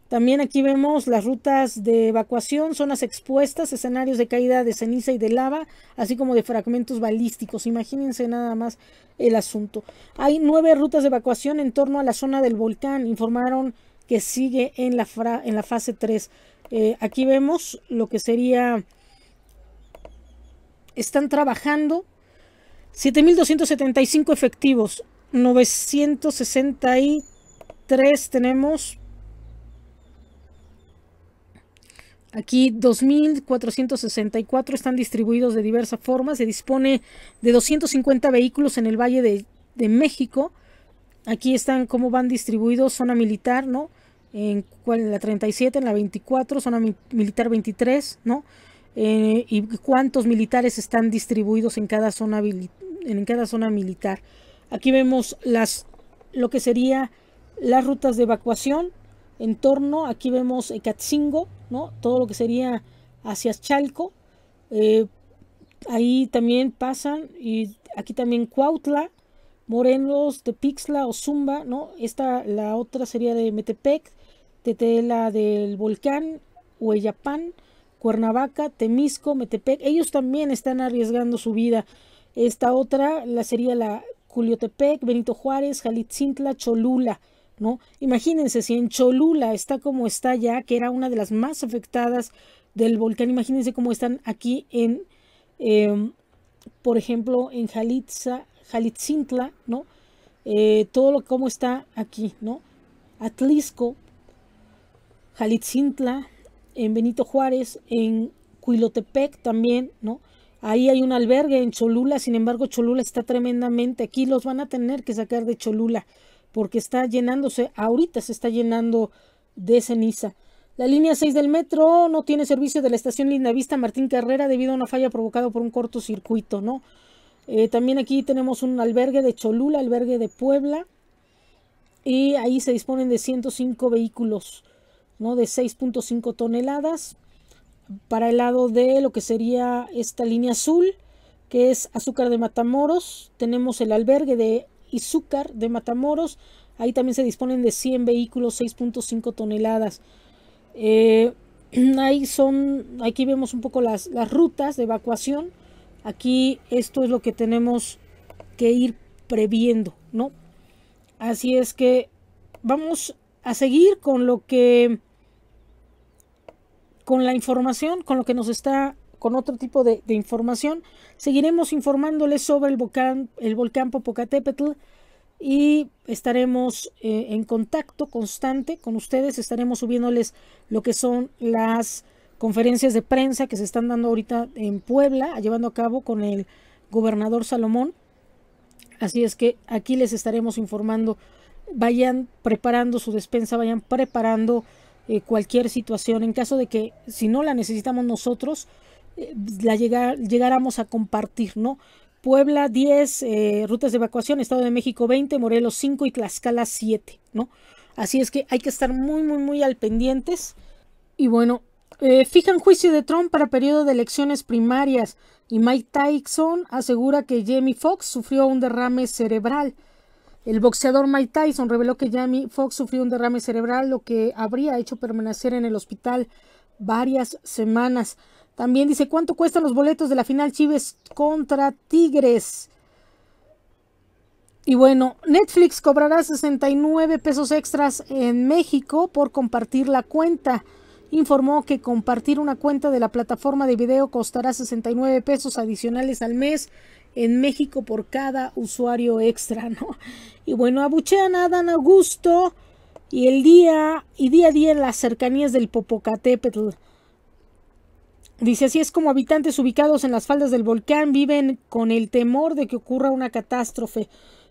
También aquí vemos las rutas de evacuación, zonas expuestas, escenarios de caída de ceniza y de lava, así como de fragmentos balísticos. Imagínense nada más el asunto. Hay nueve rutas de evacuación en torno a la zona del volcán. Informaron que sigue en la, en la fase 3. Eh, aquí vemos lo que sería, están trabajando 7.275 efectivos, 963 tenemos, Aquí 2.464 están distribuidos de diversas formas. Se dispone de 250 vehículos en el Valle de, de México. Aquí están cómo van distribuidos, zona militar, ¿no? en, la 37, en la 24, zona militar 23, ¿no? Eh, y cuántos militares están distribuidos en cada zona en cada zona militar. Aquí vemos las lo que sería las rutas de evacuación en torno, aquí vemos Ecatzingo, ¿no? Todo lo que sería hacia Chalco. Eh, ahí también pasan y aquí también Cuautla, Morelos, Tepixla, Zumba, ¿no? Esta la otra sería de Metepec Tetela del Volcán, Huellapán, Cuernavaca, Temisco, Metepec. Ellos también están arriesgando su vida. Esta otra la sería la Culiotepec, Benito Juárez, Jalitzintla, Cholula. ¿no? Imagínense, si en Cholula está como está ya, que era una de las más afectadas del volcán, imagínense cómo están aquí en, em, por ejemplo, en Jalitzintla, ¿no? Eh, todo lo cómo está aquí, ¿no? Atlisco, Jalitzintla, en Benito Juárez, en Cuilotepec también, ¿no? Ahí hay un albergue en Cholula, sin embargo Cholula está tremendamente, aquí los van a tener que sacar de Cholula porque está llenándose, ahorita se está llenando de ceniza. La línea 6 del metro no tiene servicio de la estación Lindavista Martín Carrera debido a una falla provocada por un cortocircuito, ¿no? Eh, también aquí tenemos un albergue de Cholula, albergue de Puebla, y ahí se disponen de 105 vehículos. ¿no? de 6.5 toneladas. Para el lado de lo que sería esta línea azul, que es azúcar de Matamoros, tenemos el albergue de Izúcar de Matamoros. Ahí también se disponen de 100 vehículos, 6.5 toneladas. Eh, ahí son, aquí vemos un poco las, rutas de evacuación. Aquí esto es lo que tenemos que ir previendo, ¿no? Así es que vamos a seguir con lo que, con la información, con lo que nos está, con otro tipo de, información. Seguiremos informándoles sobre el volcán, el volcán Popocatépetl y estaremos eh, en contacto constante con ustedes. Estaremos subiéndoles lo que son las conferencias de prensa que se están dando ahorita en Puebla, llevando a cabo con el gobernador Salomón. Así es que aquí les estaremos informando vayan preparando su despensa, vayan preparando eh, cualquier situación en caso de que si no la necesitamos nosotros, eh, la llegáramos a compartir, ¿no? Puebla 10, eh, rutas de evacuación, Estado de México 20, Morelos 5 y Tlaxcala 7, ¿no? Así es que hay que estar muy, muy, muy al pendientes. Y bueno, fijan juicio de Trump para periodo de elecciones primarias y Mike Tyson asegura que Jamie Foxx sufrió un derrame cerebral. El boxeador Mike Tyson reveló que Jamie Foxx sufrió un derrame cerebral, lo que habría hecho permanecer en el hospital varias semanas. También dice, ¿cuánto cuestan los boletos de la final Chives contra Tigres? Y bueno, Netflix cobrará 69 pesos extras en México por compartir la cuenta. Informó que compartir una cuenta de la plataforma de video costará 69 pesos adicionales al mes en México por cada usuario extra, ¿no? Y bueno, abuchean a Dan Augusto y el día y día a día en las cercanías del Popocatépetl. Dice, así es como habitantes ubicados en las faldas del volcán viven con el temor de que ocurra una catástrofe.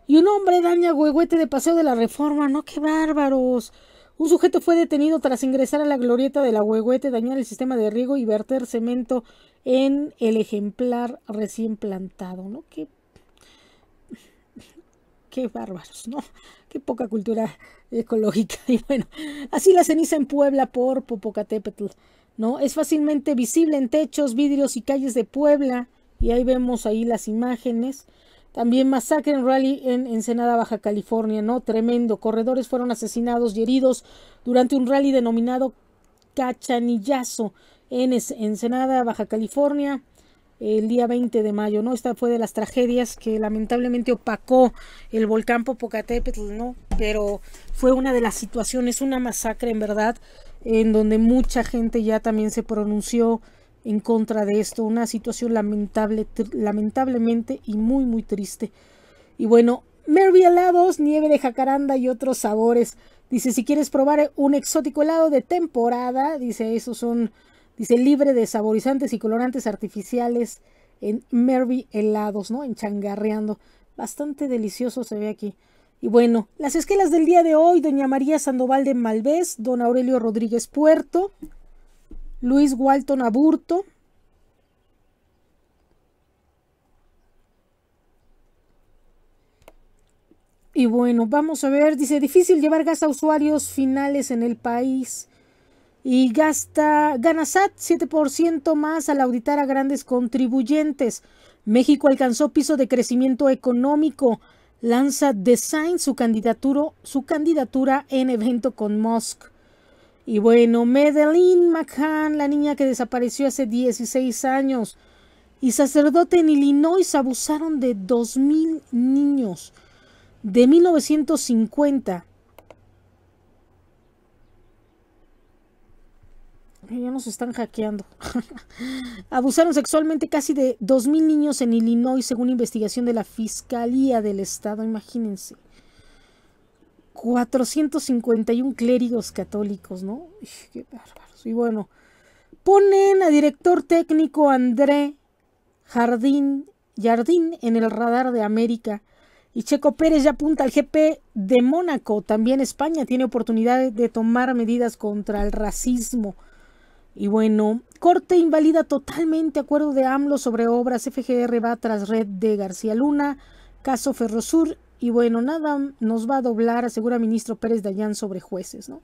Y un hombre daña huehuete de paseo de la reforma, no, qué bárbaros. Un sujeto fue detenido tras ingresar a la glorieta de la huehuete, dañar el sistema de riego y verter cemento en el ejemplar recién plantado, ¿no? Qué, qué bárbaros, ¿no? Qué poca cultura ecológica. Y bueno, así la ceniza en Puebla por Popocatépetl, ¿no? Es fácilmente visible en techos, vidrios y calles de Puebla, y ahí vemos ahí las imágenes. También masacre en rally en Ensenada, Baja California, ¿no? Tremendo. Corredores fueron asesinados y heridos durante un rally denominado Cachanillazo, en Ensenada, Baja California, el día 20 de mayo, ¿no? Esta fue de las tragedias que lamentablemente opacó el volcán Popocatépetl, ¿no? Pero fue una de las situaciones, una masacre en verdad, en donde mucha gente ya también se pronunció en contra de esto, una situación lamentable, lamentablemente y muy muy triste. Y bueno, Merry helados, nieve de jacaranda y otros sabores. Dice, si quieres probar un exótico helado de temporada, dice, esos son Dice libre de saborizantes y colorantes artificiales en Mervy helados, ¿no? En changarreando. Bastante delicioso se ve aquí. Y bueno, las esquelas del día de hoy, doña María Sandoval de Malvés, don Aurelio Rodríguez Puerto, Luis Walton Aburto, Y bueno, vamos a ver, dice, difícil llevar gas a usuarios finales en el país y gasta, gana 7% más al auditar a grandes contribuyentes. México alcanzó piso de crecimiento económico. Lanza Design su candidatura, su candidatura en evento con Musk. Y bueno, Medellín McCann, la niña que desapareció hace 16 años, y sacerdote en Illinois abusaron de 2.000 niños. De 1950 Ya nos están hackeando. Abusaron sexualmente casi de 2.000 niños en Illinois, según investigación de la Fiscalía del Estado. Imagínense. 451 clérigos católicos, ¿no? Qué bárbaros. Y bueno, ponen a director técnico André Jardín, Jardín en el radar de América. Y Checo Pérez ya apunta al GP de Mónaco. También España tiene oportunidad de tomar medidas contra el racismo. Y bueno, Corte invalida totalmente acuerdo de AMLO sobre obras FGR va tras red de García Luna, caso Ferrosur, y bueno, nada nos va a doblar, asegura ministro Pérez Dayán sobre jueces, ¿no?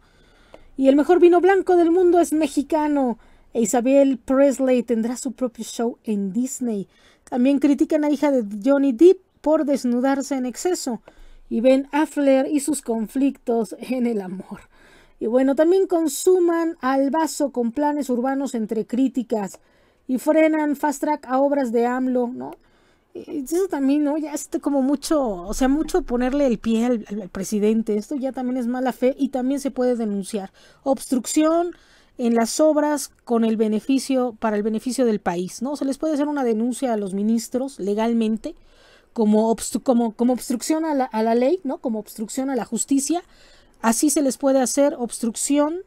Y el mejor vino blanco del mundo es mexicano. E Isabel Presley tendrá su propio show en Disney. También critican a hija de Johnny Depp por desnudarse en exceso. Y a Flair y sus conflictos en el amor. Y bueno, también consuman al vaso con planes urbanos entre críticas y frenan fast track a obras de AMLO, ¿no? eso también, ¿no? Ya es este como mucho, o sea, mucho ponerle el pie al, presidente. Esto ya también es mala fe y también se puede denunciar. Obstrucción en las obras con el beneficio, para el beneficio del país, ¿no? Se les puede hacer una denuncia a los ministros legalmente como, como, como obstrucción a la, a la ley, ¿no? Como obstrucción a la justicia Así se les puede hacer obstrucción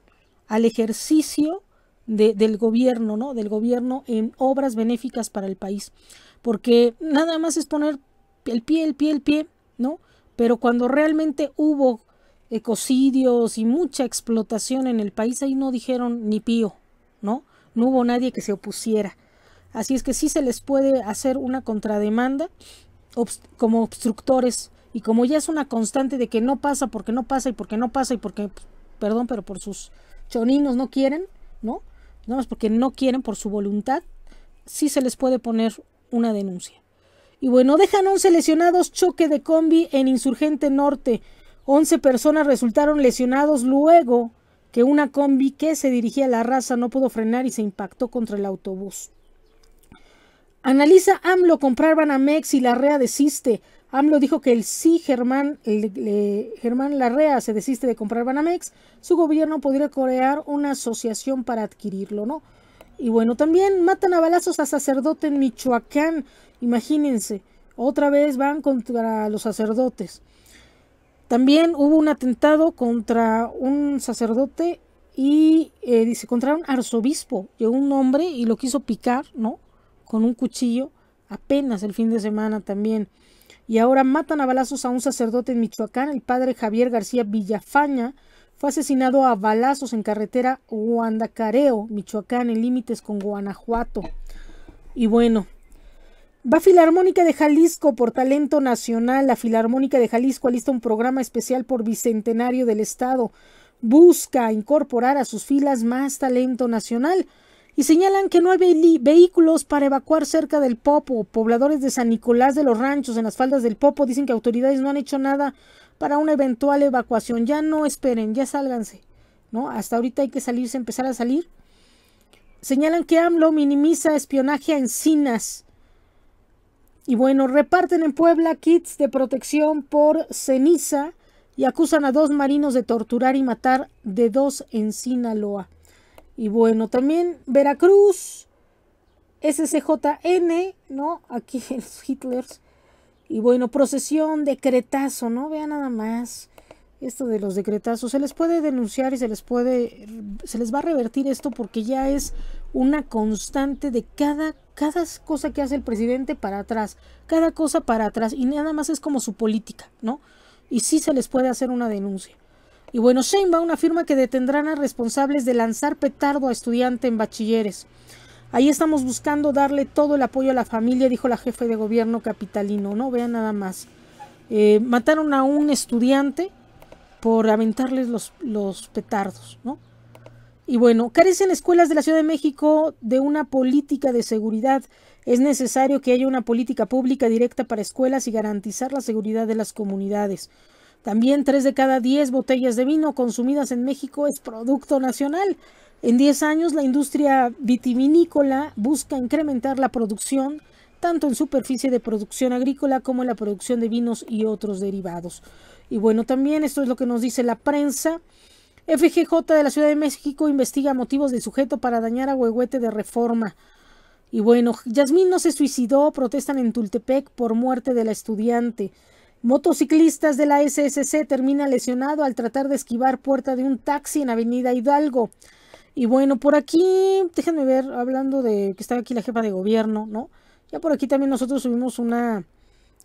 al ejercicio del gobierno, ¿no? Del gobierno en obras benéficas para el país. Porque nada más es poner el pie, el pie, el pie, ¿no? Pero cuando realmente hubo ecocidios y mucha explotación en el país, ahí no dijeron ni pío, ¿no? No hubo nadie que se opusiera. Así es que sí se les puede hacer una contrademanda como obstructores y como ya es una constante de que no pasa, porque no pasa y porque no pasa y porque, pues, perdón, pero por sus choninos no quieren, ¿no? No, más porque no quieren por su voluntad, sí se les puede poner una denuncia. Y bueno, dejan 11 lesionados, choque de combi en Insurgente Norte. 11 personas resultaron lesionados luego que una combi que se dirigía a la raza no pudo frenar y se impactó contra el autobús. Analiza AMLO comprar Banamex y la rea desiste. AMLO dijo que el sí Germán, el, Larrea se desiste de comprar Banamex, su gobierno podría crear una asociación para adquirirlo, ¿no? Y bueno, también matan a balazos a sacerdote en Michoacán, imagínense, otra vez van contra los sacerdotes. También hubo un atentado contra un sacerdote y eh, dice, contra un arzobispo, llegó un hombre y lo quiso picar, ¿no? Con un cuchillo, apenas el fin de semana también y ahora matan a balazos a un sacerdote en Michoacán, el padre Javier García Villafaña, fue asesinado a balazos en carretera Huandacareo, Michoacán, en límites con Guanajuato. Y bueno, va Filarmónica de Jalisco por talento nacional. La Filarmónica de Jalisco alista un programa especial por bicentenario del Estado. Busca incorporar a sus filas más talento nacional y señalan que no hay vehículos para evacuar cerca del Popo. Pobladores de San Nicolás de los Ranchos en las faldas del Popo dicen que autoridades no han hecho nada para una eventual evacuación. Ya no esperen, ya sálganse. ¿no? Hasta ahorita hay que salirse, empezar a salir. Señalan que AMLO minimiza espionaje a encinas. Y bueno, reparten en Puebla kits de protección por ceniza y acusan a dos marinos de torturar y matar de dos en Sinaloa. Y bueno, también Veracruz, SCJN, ¿no? Aquí los Hitlers. Y bueno, procesión, decretazo, ¿no? Vean nada más esto de los decretazos. Se les puede denunciar y se les puede, se les va a revertir esto porque ya es una constante de cada, cada cosa que hace el presidente para atrás, cada cosa para atrás y nada más es como su política, ¿no? Y sí se les puede hacer una denuncia. Y bueno, una firma que detendrán a responsables de lanzar petardo a estudiante en bachilleres. Ahí estamos buscando darle todo el apoyo a la familia, dijo la jefe de gobierno capitalino, ¿no? Vean nada más. Eh, mataron a un estudiante por aventarles los, los petardos, ¿no? Y bueno, carecen escuelas de la Ciudad de México de una política de seguridad. Es necesario que haya una política pública directa para escuelas y garantizar la seguridad de las comunidades. También 3 de cada 10 botellas de vino consumidas en México es producto nacional. En 10 años la industria vitivinícola busca incrementar la producción tanto en superficie de producción agrícola como en la producción de vinos y otros derivados. Y bueno, también esto es lo que nos dice la prensa. FGJ de la Ciudad de México investiga motivos de sujeto para dañar a Huehuete de reforma. Y bueno, Yasmín no se suicidó, protestan en Tultepec por muerte de la estudiante. Motociclistas de la SSC termina lesionado al tratar de esquivar puerta de un taxi en Avenida Hidalgo. Y bueno, por aquí, déjenme ver, hablando de que está aquí la jefa de gobierno, ¿no? Ya por aquí también nosotros subimos una,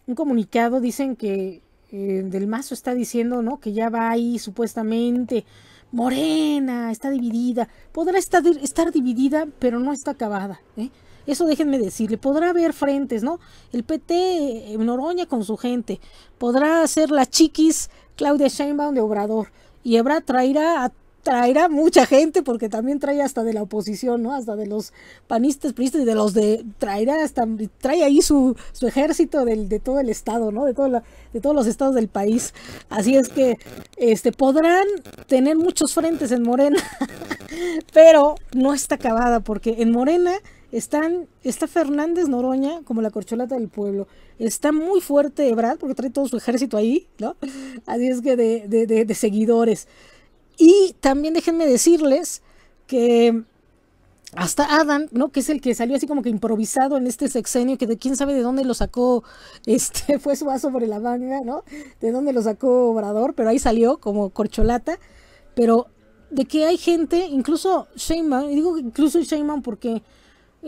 un comunicado, dicen que eh, Del Mazo está diciendo, ¿no? Que ya va ahí supuestamente. Morena, está dividida. Podrá estar, estar dividida, pero no está acabada, ¿eh? Eso déjenme decirle, podrá haber frentes, ¿no? El PT en eh, Noroña con su gente, podrá hacer la chiquis Claudia Sheinbaum de Obrador, y habrá, traerá traerá mucha gente porque también trae hasta de la oposición, ¿no? Hasta de los panistas, priistas y de los de traerá hasta trae ahí su, su ejército del, de todo el estado, ¿no? De de todos los estados del país. Así es que este podrán tener muchos frentes en Morena, pero no está acabada porque en Morena están, está Fernández Noroña como la corcholata del pueblo. Está muy fuerte Brad porque trae todo su ejército ahí, ¿no? Así es que de, seguidores. Y también déjenme decirles que hasta Adam, ¿no? Que es el que salió así como que improvisado en este sexenio, que de quién sabe de dónde lo sacó, este, fue su vaso sobre la manga, ¿no? De dónde lo sacó Obrador, pero ahí salió como corcholata. Pero de que hay gente, incluso Sheinman, y digo incluso Sheinman porque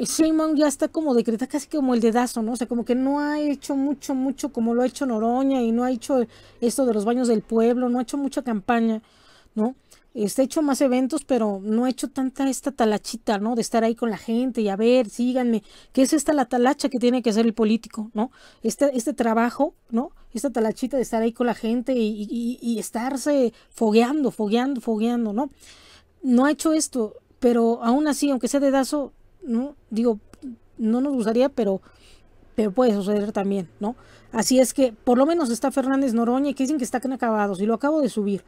Sheinbaum ya está como decreta casi como el dedazo, ¿no? O sea, como que no ha hecho mucho, mucho como lo ha hecho Noroña y no ha hecho esto de los baños del pueblo, no ha hecho mucha campaña, ¿no? Está hecho más eventos, pero no ha hecho tanta esta talachita, ¿no? De estar ahí con la gente y a ver, síganme, ¿Qué es esta la talacha que tiene que hacer el político, ¿no? Este, este trabajo, ¿no? Esta talachita de estar ahí con la gente y, y estarse fogueando, fogueando, fogueando, ¿no? No ha hecho esto, pero aún así, aunque sea dedazo, ¿no? Digo, no nos gustaría, pero, pero puede suceder también, ¿no? Así es que por lo menos está Fernández Noroña, que dicen que están acabados, y lo acabo de subir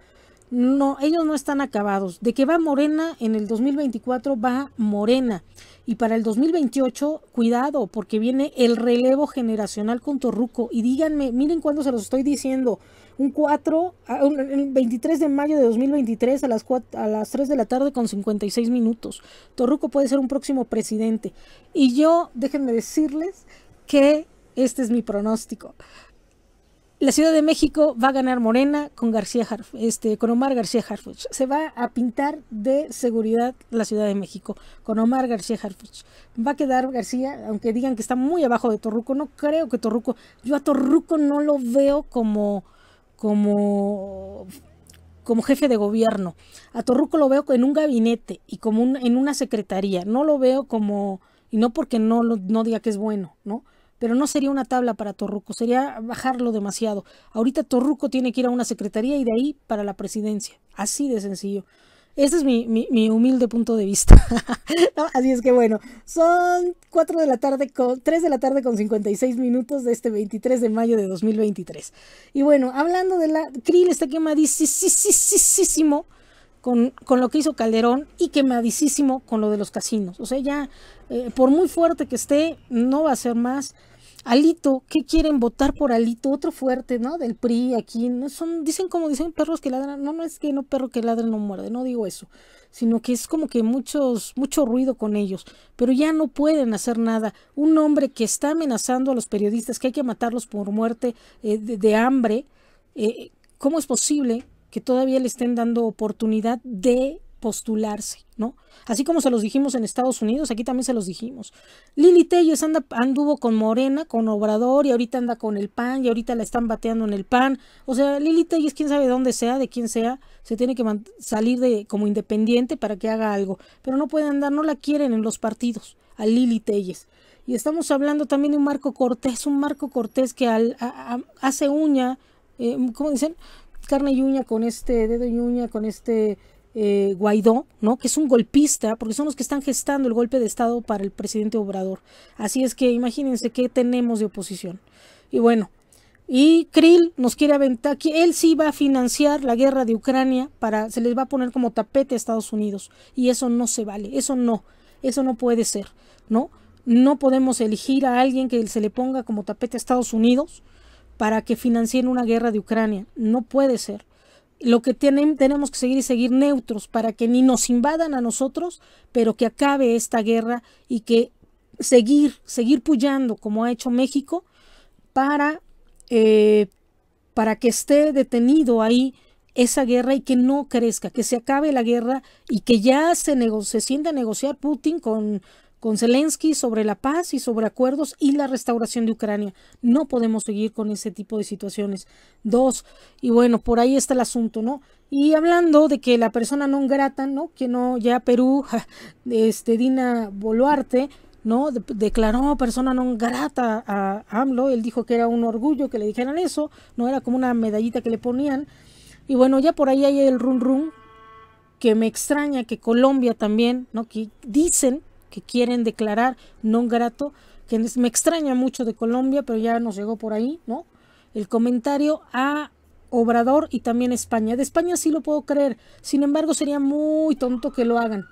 no, ellos no están acabados. De que va Morena en el 2024, va Morena. Y para el 2028, cuidado, porque viene el relevo generacional con Torruco. Y díganme, miren cuándo se los estoy diciendo. Un 4, ah, el 23 de mayo de 2023 a las, a las 3 de la tarde con 56 minutos. Torruco puede ser un próximo presidente. Y yo, déjenme decirles que este es mi pronóstico. La Ciudad de México va a ganar Morena con García este, con Omar García Harfuch. Se va a pintar de seguridad la Ciudad de México con Omar García Harfuch. Va a quedar García, aunque digan que está muy abajo de Torruco, no creo que Torruco, yo a Torruco no lo veo como como como jefe de gobierno. A Torruco lo veo en un gabinete y como en una secretaría. No lo veo como y no porque no no diga que es bueno, ¿no? pero no sería una tabla para Torruco, sería bajarlo demasiado. Ahorita Torruco tiene que ir a una secretaría y de ahí para la presidencia. Así de sencillo. Ese es mi, humilde punto de vista. así es que bueno, son cuatro de la tarde, con, 3 de la tarde con 56 minutos de este 23 de mayo de 2023. Y bueno, hablando de la... Krill está quemadísimo con, con lo que hizo Calderón y quemadísimo con lo de los casinos. O sea, ya, eh, por muy fuerte que esté, no va a ser más. Alito, ¿qué quieren votar por Alito? Otro fuerte, ¿no? Del PRI aquí, ¿no? son dicen como dicen perros que ladran, no, no es que no perro que ladra no muerde, no digo eso, sino que es como que muchos mucho ruido con ellos, pero ya no pueden hacer nada. Un hombre que está amenazando a los periodistas que hay que matarlos por muerte eh, de, hambre, eh, ¿cómo es posible que todavía le estén dando oportunidad de postularse, ¿no? Así como se los dijimos en Estados Unidos, aquí también se los dijimos. Lili Telles anda, anduvo con Morena, con Obrador, y ahorita anda con el PAN, y ahorita la están bateando en el PAN. O sea, Lili Telles, quién sabe de dónde sea, de quién sea, se tiene que salir de, como independiente para que haga algo. Pero no puede andar, no la quieren en los partidos, a Lili Telles. Y estamos hablando también de un Marco Cortés, un Marco Cortés que al, hace uña, eh, ¿cómo dicen? Carne y uña con este, dedo y uña con este eh, Guaidó, ¿no? que es un golpista, porque son los que están gestando el golpe de Estado para el presidente Obrador. Así es que imagínense qué tenemos de oposición. Y bueno, y Krill nos quiere aventar, que él sí va a financiar la guerra de Ucrania para, se les va a poner como tapete a Estados Unidos. Y eso no se vale, eso no, eso no puede ser, ¿no? No podemos elegir a alguien que se le ponga como tapete a Estados Unidos para que financien una guerra de Ucrania. No puede ser. Lo que tenemos que seguir y seguir neutros para que ni nos invadan a nosotros, pero que acabe esta guerra y que seguir, seguir puyando como ha hecho México para, eh, para que esté detenido ahí esa guerra y que no crezca, que se acabe la guerra y que ya se, se sienta a negociar Putin con con Zelensky sobre la paz y sobre acuerdos y la restauración de Ucrania. No podemos seguir con ese tipo de situaciones. Dos, y bueno, por ahí está el asunto, ¿no? Y hablando de que la persona no grata, ¿no? Que no, ya Perú, este, Dina Boluarte, ¿no? declaró persona no grata a AMLO. Él dijo que era un orgullo que le dijeran eso, no era como una medallita que le ponían. Y bueno, ya por ahí hay el run run que me extraña que Colombia también, ¿no? Que dicen que quieren declarar no grato, que me extraña mucho de Colombia, pero ya nos llegó por ahí, ¿no? El comentario a Obrador y también España. De España sí lo puedo creer, sin embargo sería muy tonto que lo hagan.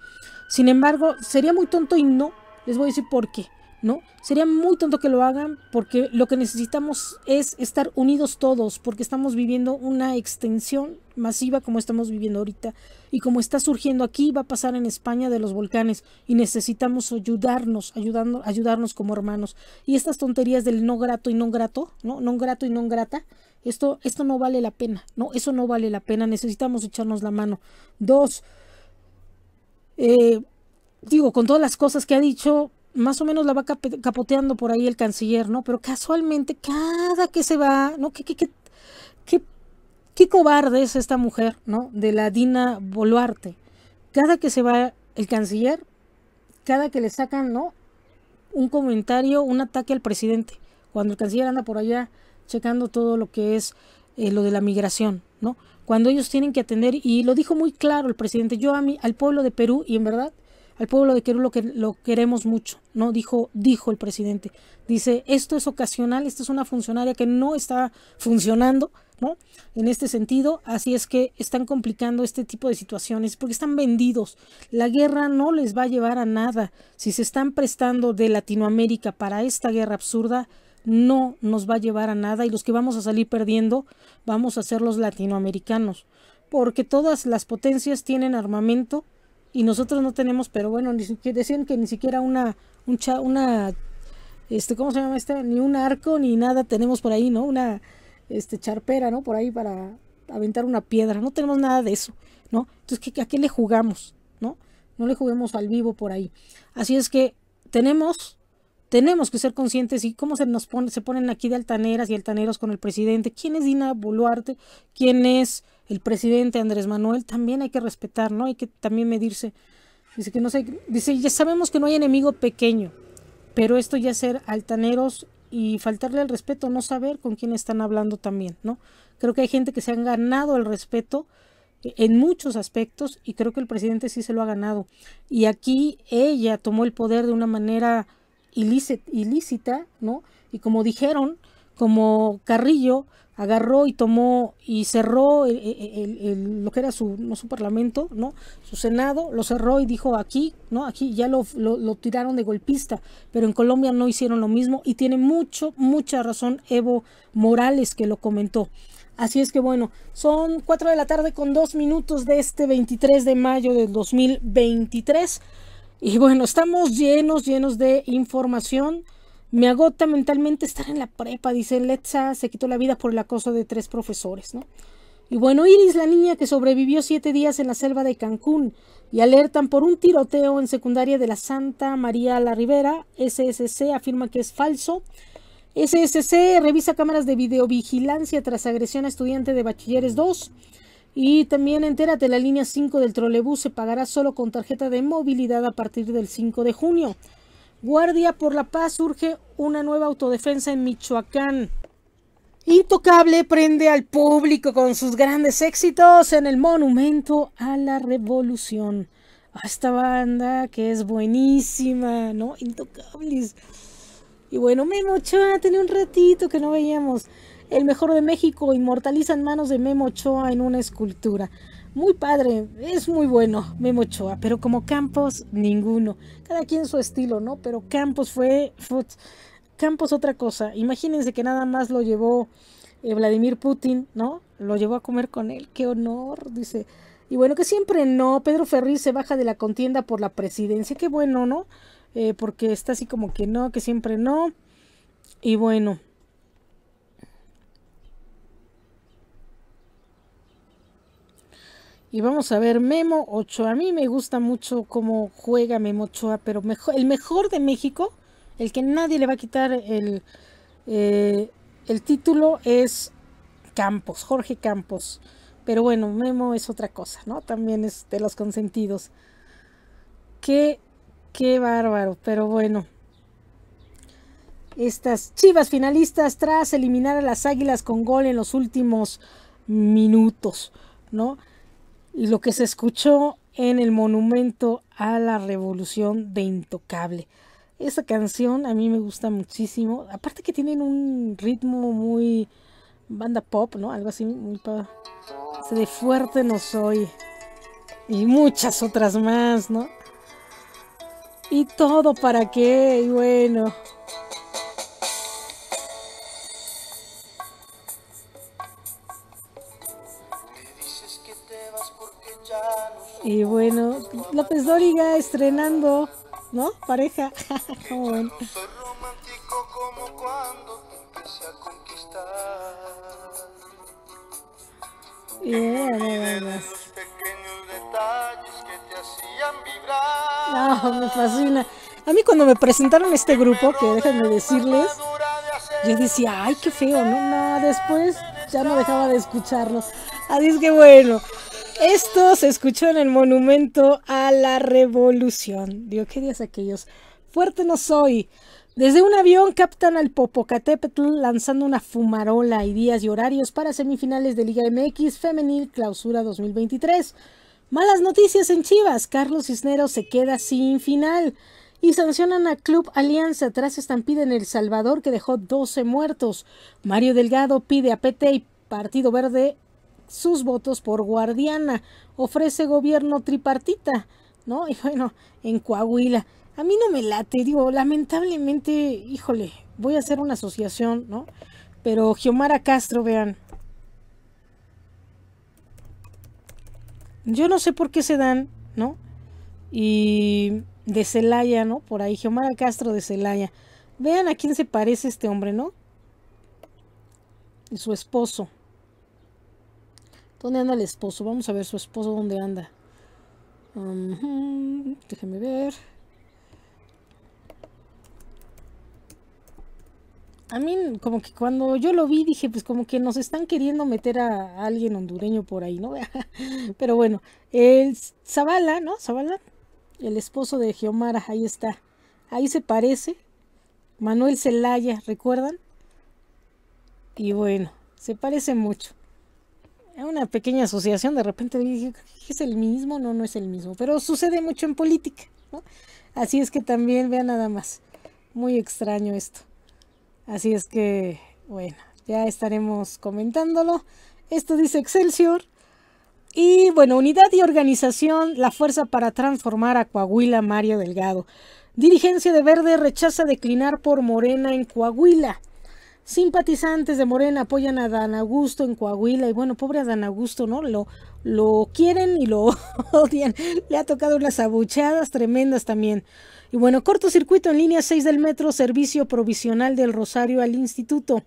Sin embargo, sería muy tonto y no, les voy a decir por qué. ¿no? Sería muy tonto que lo hagan porque lo que necesitamos es estar unidos todos, porque estamos viviendo una extensión masiva como estamos viviendo ahorita y como está surgiendo aquí va a pasar en España de los volcanes y necesitamos ayudarnos, ayudarnos como hermanos. Y estas tonterías del no grato y no grato, ¿no? No grato y no grata. Esto, esto no vale la pena, ¿no? Eso no vale la pena, necesitamos echarnos la mano. Dos, eh, digo, con todas las cosas que ha dicho, más o menos la va capoteando por ahí el canciller, ¿no? Pero casualmente cada que se va, ¿no? ¿Qué, qué, qué, qué, cobarde es esta mujer, ¿no? De la Dina Boluarte. Cada que se va el canciller, cada que le sacan, ¿no? Un comentario, un ataque al presidente. Cuando el canciller anda por allá checando todo lo que es eh, lo de la migración, ¿no? Cuando ellos tienen que atender, y lo dijo muy claro el presidente, yo a mí, al pueblo de Perú, y en verdad, al pueblo de Querú lo, que, lo queremos mucho, ¿no? Dijo, dijo el presidente. Dice, esto es ocasional, esta es una funcionaria que no está funcionando, ¿no? En este sentido, así es que están complicando este tipo de situaciones porque están vendidos. La guerra no les va a llevar a nada. Si se están prestando de Latinoamérica para esta guerra absurda, no nos va a llevar a nada y los que vamos a salir perdiendo vamos a ser los latinoamericanos, porque todas las potencias tienen armamento y nosotros no tenemos, pero bueno, ni siquiera, decían que ni siquiera una, un una, este, ¿cómo se llama este? Ni un arco ni nada tenemos por ahí, ¿no? Una, este, charpera, ¿no? Por ahí para aventar una piedra, no tenemos nada de eso, ¿no? Entonces, ¿a qué le jugamos, no? No le juguemos al vivo por ahí. Así es que tenemos, tenemos que ser conscientes y cómo se nos se ponen aquí de altaneras y altaneros con el presidente. ¿Quién es Dina Boluarte? ¿Quién es el presidente Andrés Manuel, también hay que respetar, ¿no? Hay que también medirse. Dice que no sé, dice, ya sabemos que no hay enemigo pequeño, pero esto ya ser altaneros y faltarle al respeto, no saber con quién están hablando también, ¿no? Creo que hay gente que se han ganado el respeto en muchos aspectos y creo que el presidente sí se lo ha ganado. Y aquí ella tomó el poder de una manera ilícita, ilícita ¿no? Y como dijeron, como Carrillo agarró y tomó y cerró lo que era su, no, su parlamento, ¿no? su senado, lo cerró y dijo aquí, ¿no? aquí ya lo, lo, tiraron de golpista, pero en Colombia no hicieron lo mismo y tiene mucho, mucha razón Evo Morales que lo comentó. Así es que bueno, son cuatro de la tarde con dos minutos de este 23 de mayo del 2023 y bueno, estamos llenos, llenos de información. Me agota mentalmente estar en la prepa, dice Letza, se quitó la vida por el acoso de tres profesores, ¿no? Y bueno, Iris, la niña que sobrevivió siete días en la selva de Cancún, y alertan por un tiroteo en secundaria de la Santa María La Rivera, SSC afirma que es falso. SSC revisa cámaras de videovigilancia tras agresión a estudiante de Bachilleres 2. Y también entérate, la línea 5 del trolebús se pagará solo con tarjeta de movilidad a partir del 5 de junio. Guardia por la Paz surge una nueva autodefensa en Michoacán. Intocable prende al público con sus grandes éxitos en el Monumento a la Revolución. A ah, esta banda que es buenísima, ¿no? Intocables. Y bueno, Memo Ochoa, tenía un ratito que no veíamos. El mejor de México inmortaliza en manos de Memo Ochoa en una escultura. Muy padre, es muy bueno Memo Ochoa, pero como Campos, ninguno. Cada quien su estilo, ¿no? Pero Campos fue... Campos otra cosa. Imagínense que nada más lo llevó eh, Vladimir Putin, ¿no? Lo llevó a comer con él. ¡Qué honor! Dice. Y bueno, que siempre no. Pedro Ferri se baja de la contienda por la presidencia. ¡Qué bueno, ¿no? Eh, porque está así como que no, que siempre no. Y bueno, Y vamos a ver Memo Ochoa. A mí me gusta mucho cómo juega Memo Ochoa, pero el mejor de México, el que nadie le va a quitar el, eh, el título, es Campos, Jorge Campos. Pero bueno, Memo es otra cosa, ¿no? También es de los consentidos. Qué, qué bárbaro, pero bueno. Estas chivas finalistas tras eliminar a las águilas con gol en los últimos minutos, ¿no? lo que se escuchó en el monumento a la revolución de Intocable. Esa canción a mí me gusta muchísimo. Aparte que tienen un ritmo muy banda pop, ¿no? Algo así muy Se de fuerte no soy. Y muchas otras más, ¿no? Y todo para qué, y bueno. Y bueno, López Dóriga estrenando, ¿no? Pareja. Soy romántico como cuando empecé a conquistar. No, ah, me fascina. A mí cuando me presentaron este grupo, que déjenme decirles, yo decía, ay, qué feo, ¿no? No, después ya no dejaba de escucharlos Así es que bueno, esto se escuchó en el monumento a la revolución. Dios, ¿qué días aquellos? Fuerte no soy. Desde un avión captan al Popocatépetl lanzando una fumarola y días y horarios para semifinales de Liga MX Femenil Clausura 2023. Malas noticias en Chivas, Carlos Cisneros se queda sin final. Y sancionan a Club Alianza tras estampida en El Salvador que dejó 12 muertos. Mario Delgado pide a PT y Partido Verde sus votos por guardiana, ofrece gobierno tripartita, ¿no? Y bueno, en Coahuila. A mí no me late, digo, lamentablemente, híjole, voy a hacer una asociación, ¿no? Pero Giomara Castro, vean. Yo no sé por qué se dan, ¿no? Y de Celaya, ¿no? Por ahí, Giomara Castro de Celaya. Vean a quién se parece este hombre, ¿no? Y su esposo. ¿Dónde anda el esposo? Vamos a ver su esposo dónde anda. Déjenme déjeme ver. A mí, como que cuando yo lo vi, dije, pues como que nos están queriendo meter a alguien hondureño por ahí, ¿no? Pero bueno, el Zavala, ¿no? Zavala, el esposo de Geomara, ahí está. Ahí se parece. Manuel Zelaya, ¿recuerdan? Y bueno, se parece mucho una pequeña asociación, de repente dije, ¿es el mismo? No, no es el mismo, pero sucede mucho en política, ¿no? Así es que también vean nada más, muy extraño esto. Así es que, bueno, ya estaremos comentándolo. Esto dice Excelsior. Y bueno, unidad y organización, la fuerza para transformar a Coahuila, Mario Delgado. Dirigencia de Verde rechaza declinar por Morena en Coahuila. Simpatizantes de Morena apoyan a Dan Augusto en Coahuila y bueno, pobre Dan Augusto, ¿no? Lo, lo quieren y lo odian. Le ha tocado unas abuchadas tremendas también. Y bueno, cortocircuito en línea 6 del metro, servicio provisional del Rosario al Instituto.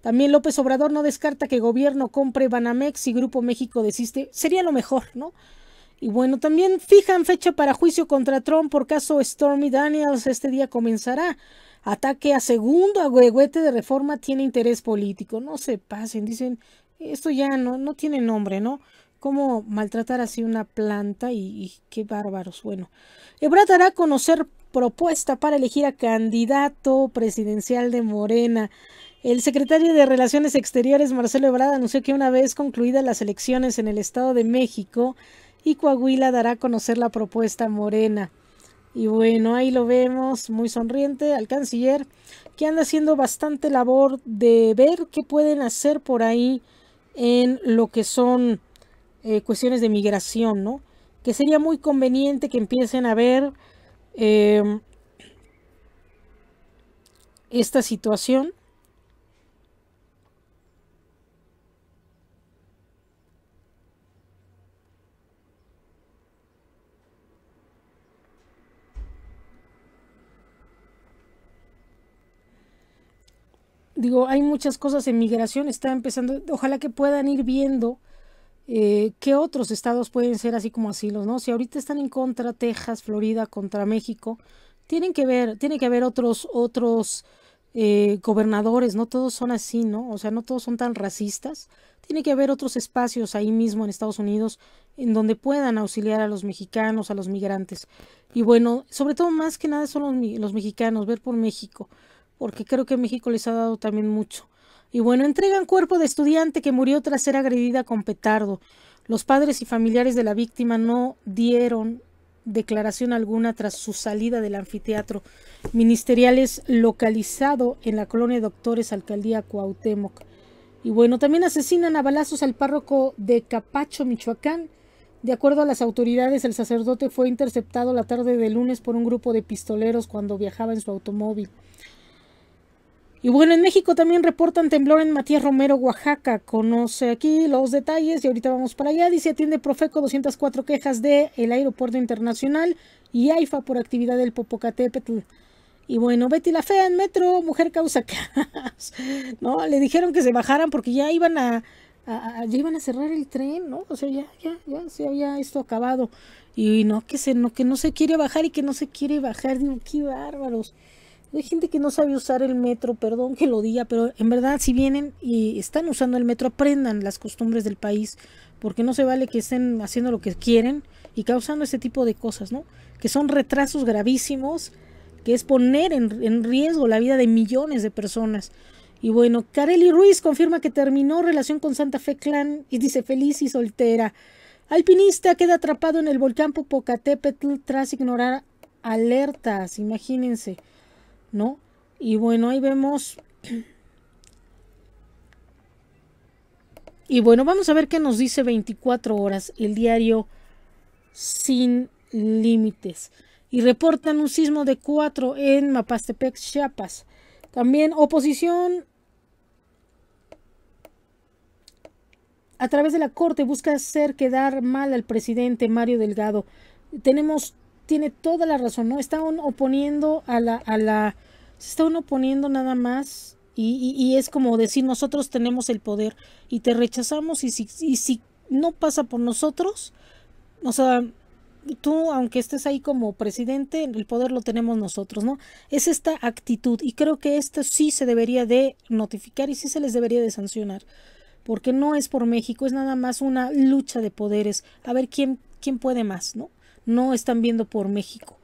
También López Obrador no descarta que gobierno compre Banamex y Grupo México desiste. Sería lo mejor, ¿no? Y bueno, también fijan fecha para juicio contra Trump por caso Stormy Daniels. Este día comenzará. Ataque a segundo agüehuete de reforma tiene interés político. No se pasen, dicen, esto ya no, no tiene nombre, ¿no? ¿Cómo maltratar así una planta? Y, qué bárbaros. Bueno, Ebrard dará conocer propuesta para elegir a candidato presidencial de Morena. El secretario de Relaciones Exteriores, Marcelo Ebrard, anunció que una vez concluidas las elecciones en el Estado de México y Coahuila dará a conocer la propuesta morena. Y bueno, ahí lo vemos muy sonriente al canciller, que anda haciendo bastante labor de ver qué pueden hacer por ahí en lo que son eh, cuestiones de migración, ¿no? Que sería muy conveniente que empiecen a ver em, esta situación digo, hay muchas cosas en migración, está empezando, ojalá que puedan ir viendo eh, qué otros estados pueden ser así como asilos, ¿no? Si ahorita están en contra Texas, Florida, contra México, tienen que ver, tiene que haber otros, otros eh, gobernadores, no todos son así, ¿no? O sea, no todos son tan racistas. Tiene que haber otros espacios ahí mismo en Estados Unidos en donde puedan auxiliar a los mexicanos, a los migrantes. Y bueno, sobre todo más que nada son los, los mexicanos, ver por México porque creo que México les ha dado también mucho. Y bueno, entregan cuerpo de estudiante que murió tras ser agredida con petardo. Los padres y familiares de la víctima no dieron declaración alguna tras su salida del anfiteatro. Ministeriales localizado en la colonia de Doctores, Alcaldía Cuauhtémoc. Y bueno, también asesinan a balazos al párroco de Capacho, Michoacán. De acuerdo a las autoridades, el sacerdote fue interceptado la tarde de lunes por un grupo de pistoleros cuando viajaba en su automóvil. Y bueno, en México también reportan temblor en Matías Romero, Oaxaca. Conoce aquí los detalles y ahorita vamos para allá. Dice, atiende Profeco 204 quejas de el Aeropuerto Internacional y AIFA por actividad del Popocatépetl. Y bueno, Betty la Fea en Metro, mujer causa caos. ¿No? Le dijeron que se bajaran porque ya iban a, ya iban a cerrar el tren, ¿no? O sea, ya, ya, ya se había esto acabado. Y no, que se, no, que no se quiere bajar y que no se quiere bajar. Digo, qué bárbaros. Hay gente que no sabe usar el metro, perdón que lo diga, pero en verdad si vienen y están usando el metro, aprendan las costumbres del país, porque no se vale que estén haciendo lo que quieren y causando ese tipo de cosas, ¿no? Que son retrasos gravísimos, que es poner en, riesgo la vida de millones de personas. Y bueno, Kareli Ruiz confirma que terminó relación con Santa Fe Clan y dice feliz y soltera. Alpinista queda atrapado en el volcán Popocatépetl tras ignorar alertas, imagínense. ¿no? Y bueno, ahí vemos... Y bueno, vamos a ver qué nos dice 24 horas, el diario sin límites. Y reportan un sismo de 4 en Mapastepec, Chiapas. También oposición a través de la Corte busca hacer quedar mal al presidente Mario Delgado. Tenemos tiene toda la razón, ¿no? Está uno oponiendo a la, a la, se está uno oponiendo nada más y, y, es como decir nosotros tenemos el poder y te rechazamos y si, y si no pasa por nosotros, o sea, tú aunque estés ahí como presidente, el poder lo tenemos nosotros, ¿no? Es esta actitud y creo que esto sí se debería de notificar y sí se les debería de sancionar, porque no es por México, es nada más una lucha de poderes, a ver quién, quién puede más, ¿no? no están viendo por México.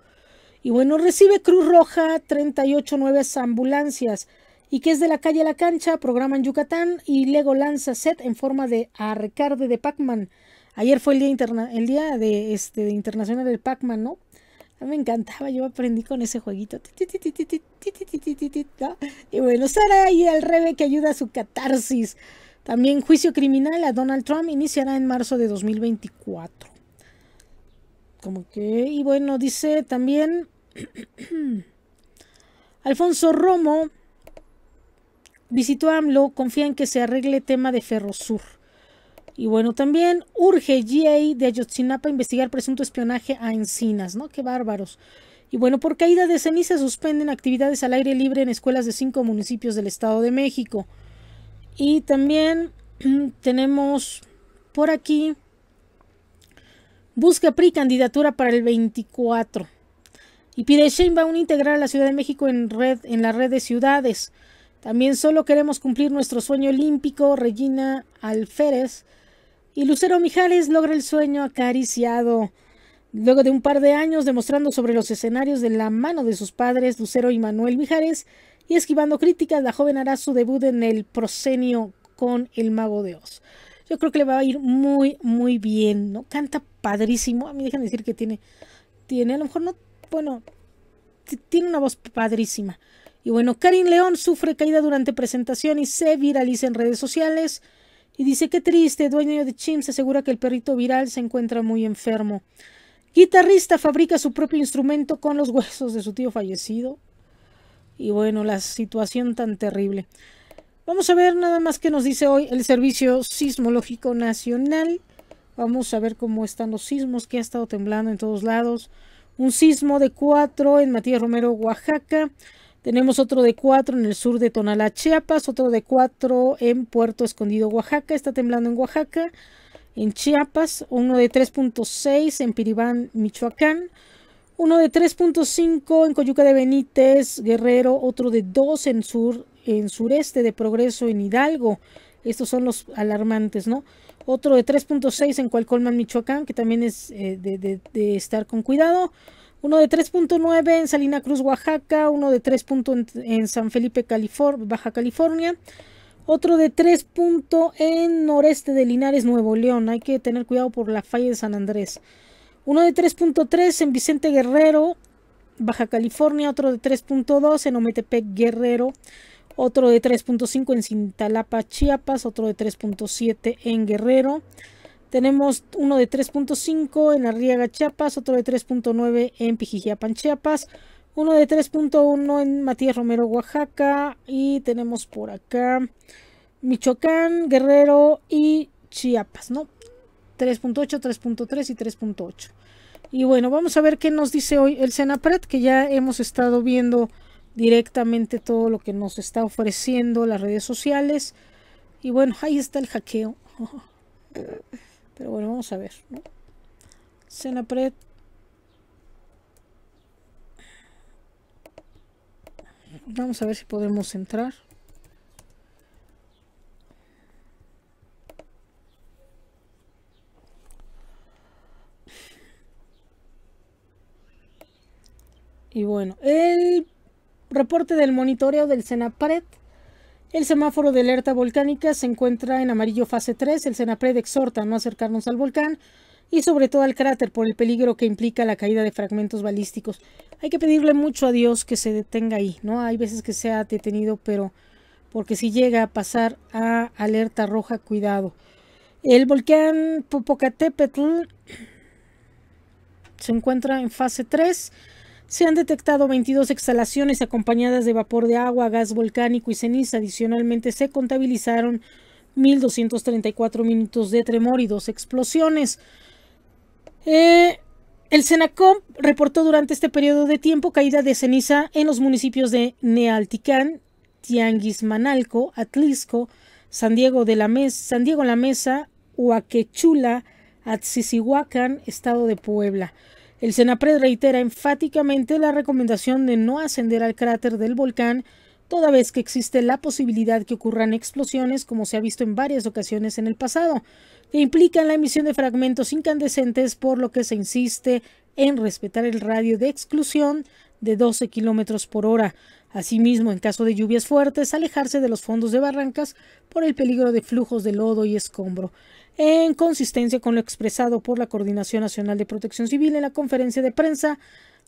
Y bueno, recibe Cruz Roja 38 nuevas ambulancias y que es de la calle la cancha, programa en Yucatán y Lego lanza set en forma de arcade de Pac-Man. Ayer fue el día, el día de, este, internacional del Pac-Man, ¿no? A me encantaba, yo aprendí con ese jueguito. Y bueno, Sara y el Rebe que ayuda a su catarsis. También juicio criminal a Donald Trump iniciará en marzo de 2024 como que... Y bueno, dice también... Alfonso Romo visitó a AMLO, confía en que se arregle tema de Ferrosur. Y bueno, también urge GA de Ayotzinapa investigar presunto espionaje a encinas, ¿no? Qué bárbaros. Y bueno, por caída de ceniza suspenden actividades al aire libre en escuelas de cinco municipios del Estado de México. Y también tenemos por aquí busca PRI candidatura para el 24. Y va Sheinbaum integrar a la Ciudad de México en, red, en la red de ciudades. También solo queremos cumplir nuestro sueño olímpico, Regina Alférez. Y Lucero Mijares logra el sueño acariciado. Luego de un par de años demostrando sobre los escenarios de la mano de sus padres, Lucero y Manuel Mijares, y esquivando críticas, la joven hará su debut en el proscenio con el Mago de Oz. Yo creo que le va a ir muy, muy bien, ¿no? Canta padrísimo. A mí dejan decir que tiene, tiene, a lo mejor no, bueno, tiene una voz padrísima. Y bueno, Karin León sufre caída durante presentación y se viraliza en redes sociales. Y dice, qué triste, dueño de Chim se asegura que el perrito viral se encuentra muy enfermo. Guitarrista fabrica su propio instrumento con los huesos de su tío fallecido. Y bueno, la situación tan terrible. Vamos a ver nada más que nos dice hoy el Servicio Sismológico Nacional. Vamos a ver cómo están los sismos que ha estado temblando en todos lados. Un sismo de 4 en Matías Romero, Oaxaca. Tenemos otro de 4 en el sur de Tonalá, Chiapas. Otro de 4 en Puerto Escondido, Oaxaca. Está temblando en Oaxaca. En Chiapas, uno de 3.6 en Piribán, Michoacán. Uno de 3.5 en Coyuca de Benítez, Guerrero. Otro de 2 en, sur, en sureste de Progreso, en Hidalgo. Estos son los alarmantes, ¿no? Otro de 3.6 en Cualcolman, Michoacán, que también es eh, de, estar con cuidado. Uno de 3.9 en Salina Cruz, Oaxaca. Uno de 3. en, en San Felipe, Baja California. Otro de 3. en noreste de Linares, Nuevo León. Hay que tener cuidado por la falla de San Andrés. Uno de 3.3 en Vicente Guerrero, Baja California. Otro de 3.2 en Ometepec, Guerrero otro de 3.5 en Cintalapa, Chiapas, otro de 3.7 en Guerrero. Tenemos uno de 3.5 en Arriaga, Chiapas, otro de 3.9 en Pijijiapan, Chiapas, uno de 3.1 en Matías Romero, Oaxaca, y tenemos por acá Michoacán, Guerrero y Chiapas, ¿no? 3.8, 3.3 y 3.8. Y bueno, vamos a ver qué nos dice hoy el Senapred, que ya hemos estado viendo directamente todo lo que nos está ofreciendo las redes sociales. Y bueno, ahí está el hackeo. Pero bueno, vamos a ver. ¿no? Senapred. Vamos a ver si podemos entrar. Y bueno, el Reporte del monitoreo del Senapred. El semáforo de alerta volcánica se encuentra en amarillo fase 3. El Senapred exhorta a no acercarnos al volcán y sobre todo al cráter por el peligro que implica la caída de fragmentos balísticos. Hay que pedirle mucho a Dios que se detenga ahí, ¿no? Hay veces que se ha detenido, pero porque si llega a pasar a alerta roja, cuidado. El volcán Popocatépetl se encuentra en fase 3. Se han detectado 22 exhalaciones acompañadas de vapor de agua, gas volcánico y ceniza. Adicionalmente, se contabilizaron 1.234 minutos de tremor y dos explosiones. Eh, el Senacom reportó durante este periodo de tiempo caída de ceniza en los municipios de Nealticán, Tianguis Manalco, Atlisco, San Diego de la Mesa, San Diego La Mesa, Huaquechula, Estado de Puebla. El Senapred reitera enfáticamente la recomendación de no ascender al cráter del volcán toda vez que existe la posibilidad que ocurran explosiones, como se ha visto en varias ocasiones en el pasado, que implican la emisión de fragmentos incandescentes, por lo que se insiste en respetar el radio de exclusión de 12 km por hora. Asimismo, en caso de lluvias fuertes, alejarse de los fondos de barrancas por el peligro de flujos de lodo y escombro en consistencia con lo expresado por la Coordinación Nacional de Protección Civil en la conferencia de prensa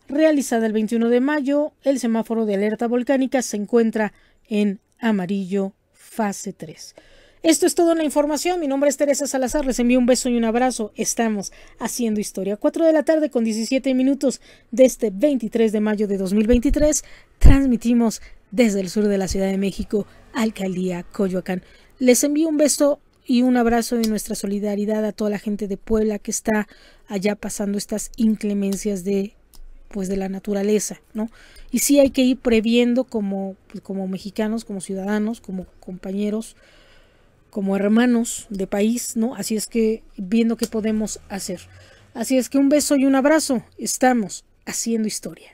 realizada el 21 de mayo, el semáforo de alerta volcánica se encuentra en amarillo fase 3. Esto es todo en la información. Mi nombre es Teresa Salazar. Les envío un beso y un abrazo. Estamos haciendo historia. 4 de la tarde con 17 minutos de este 23 de mayo de 2023. Transmitimos desde el sur de la Ciudad de México, Alcaldía Coyoacán. Les envío un beso y un abrazo de nuestra solidaridad a toda la gente de Puebla que está allá pasando estas inclemencias de pues de la naturaleza, ¿no? Y sí hay que ir previendo como, pues, como mexicanos, como ciudadanos, como compañeros, como hermanos de país, ¿no? Así es que viendo qué podemos hacer. Así es que un beso y un abrazo. Estamos haciendo historia.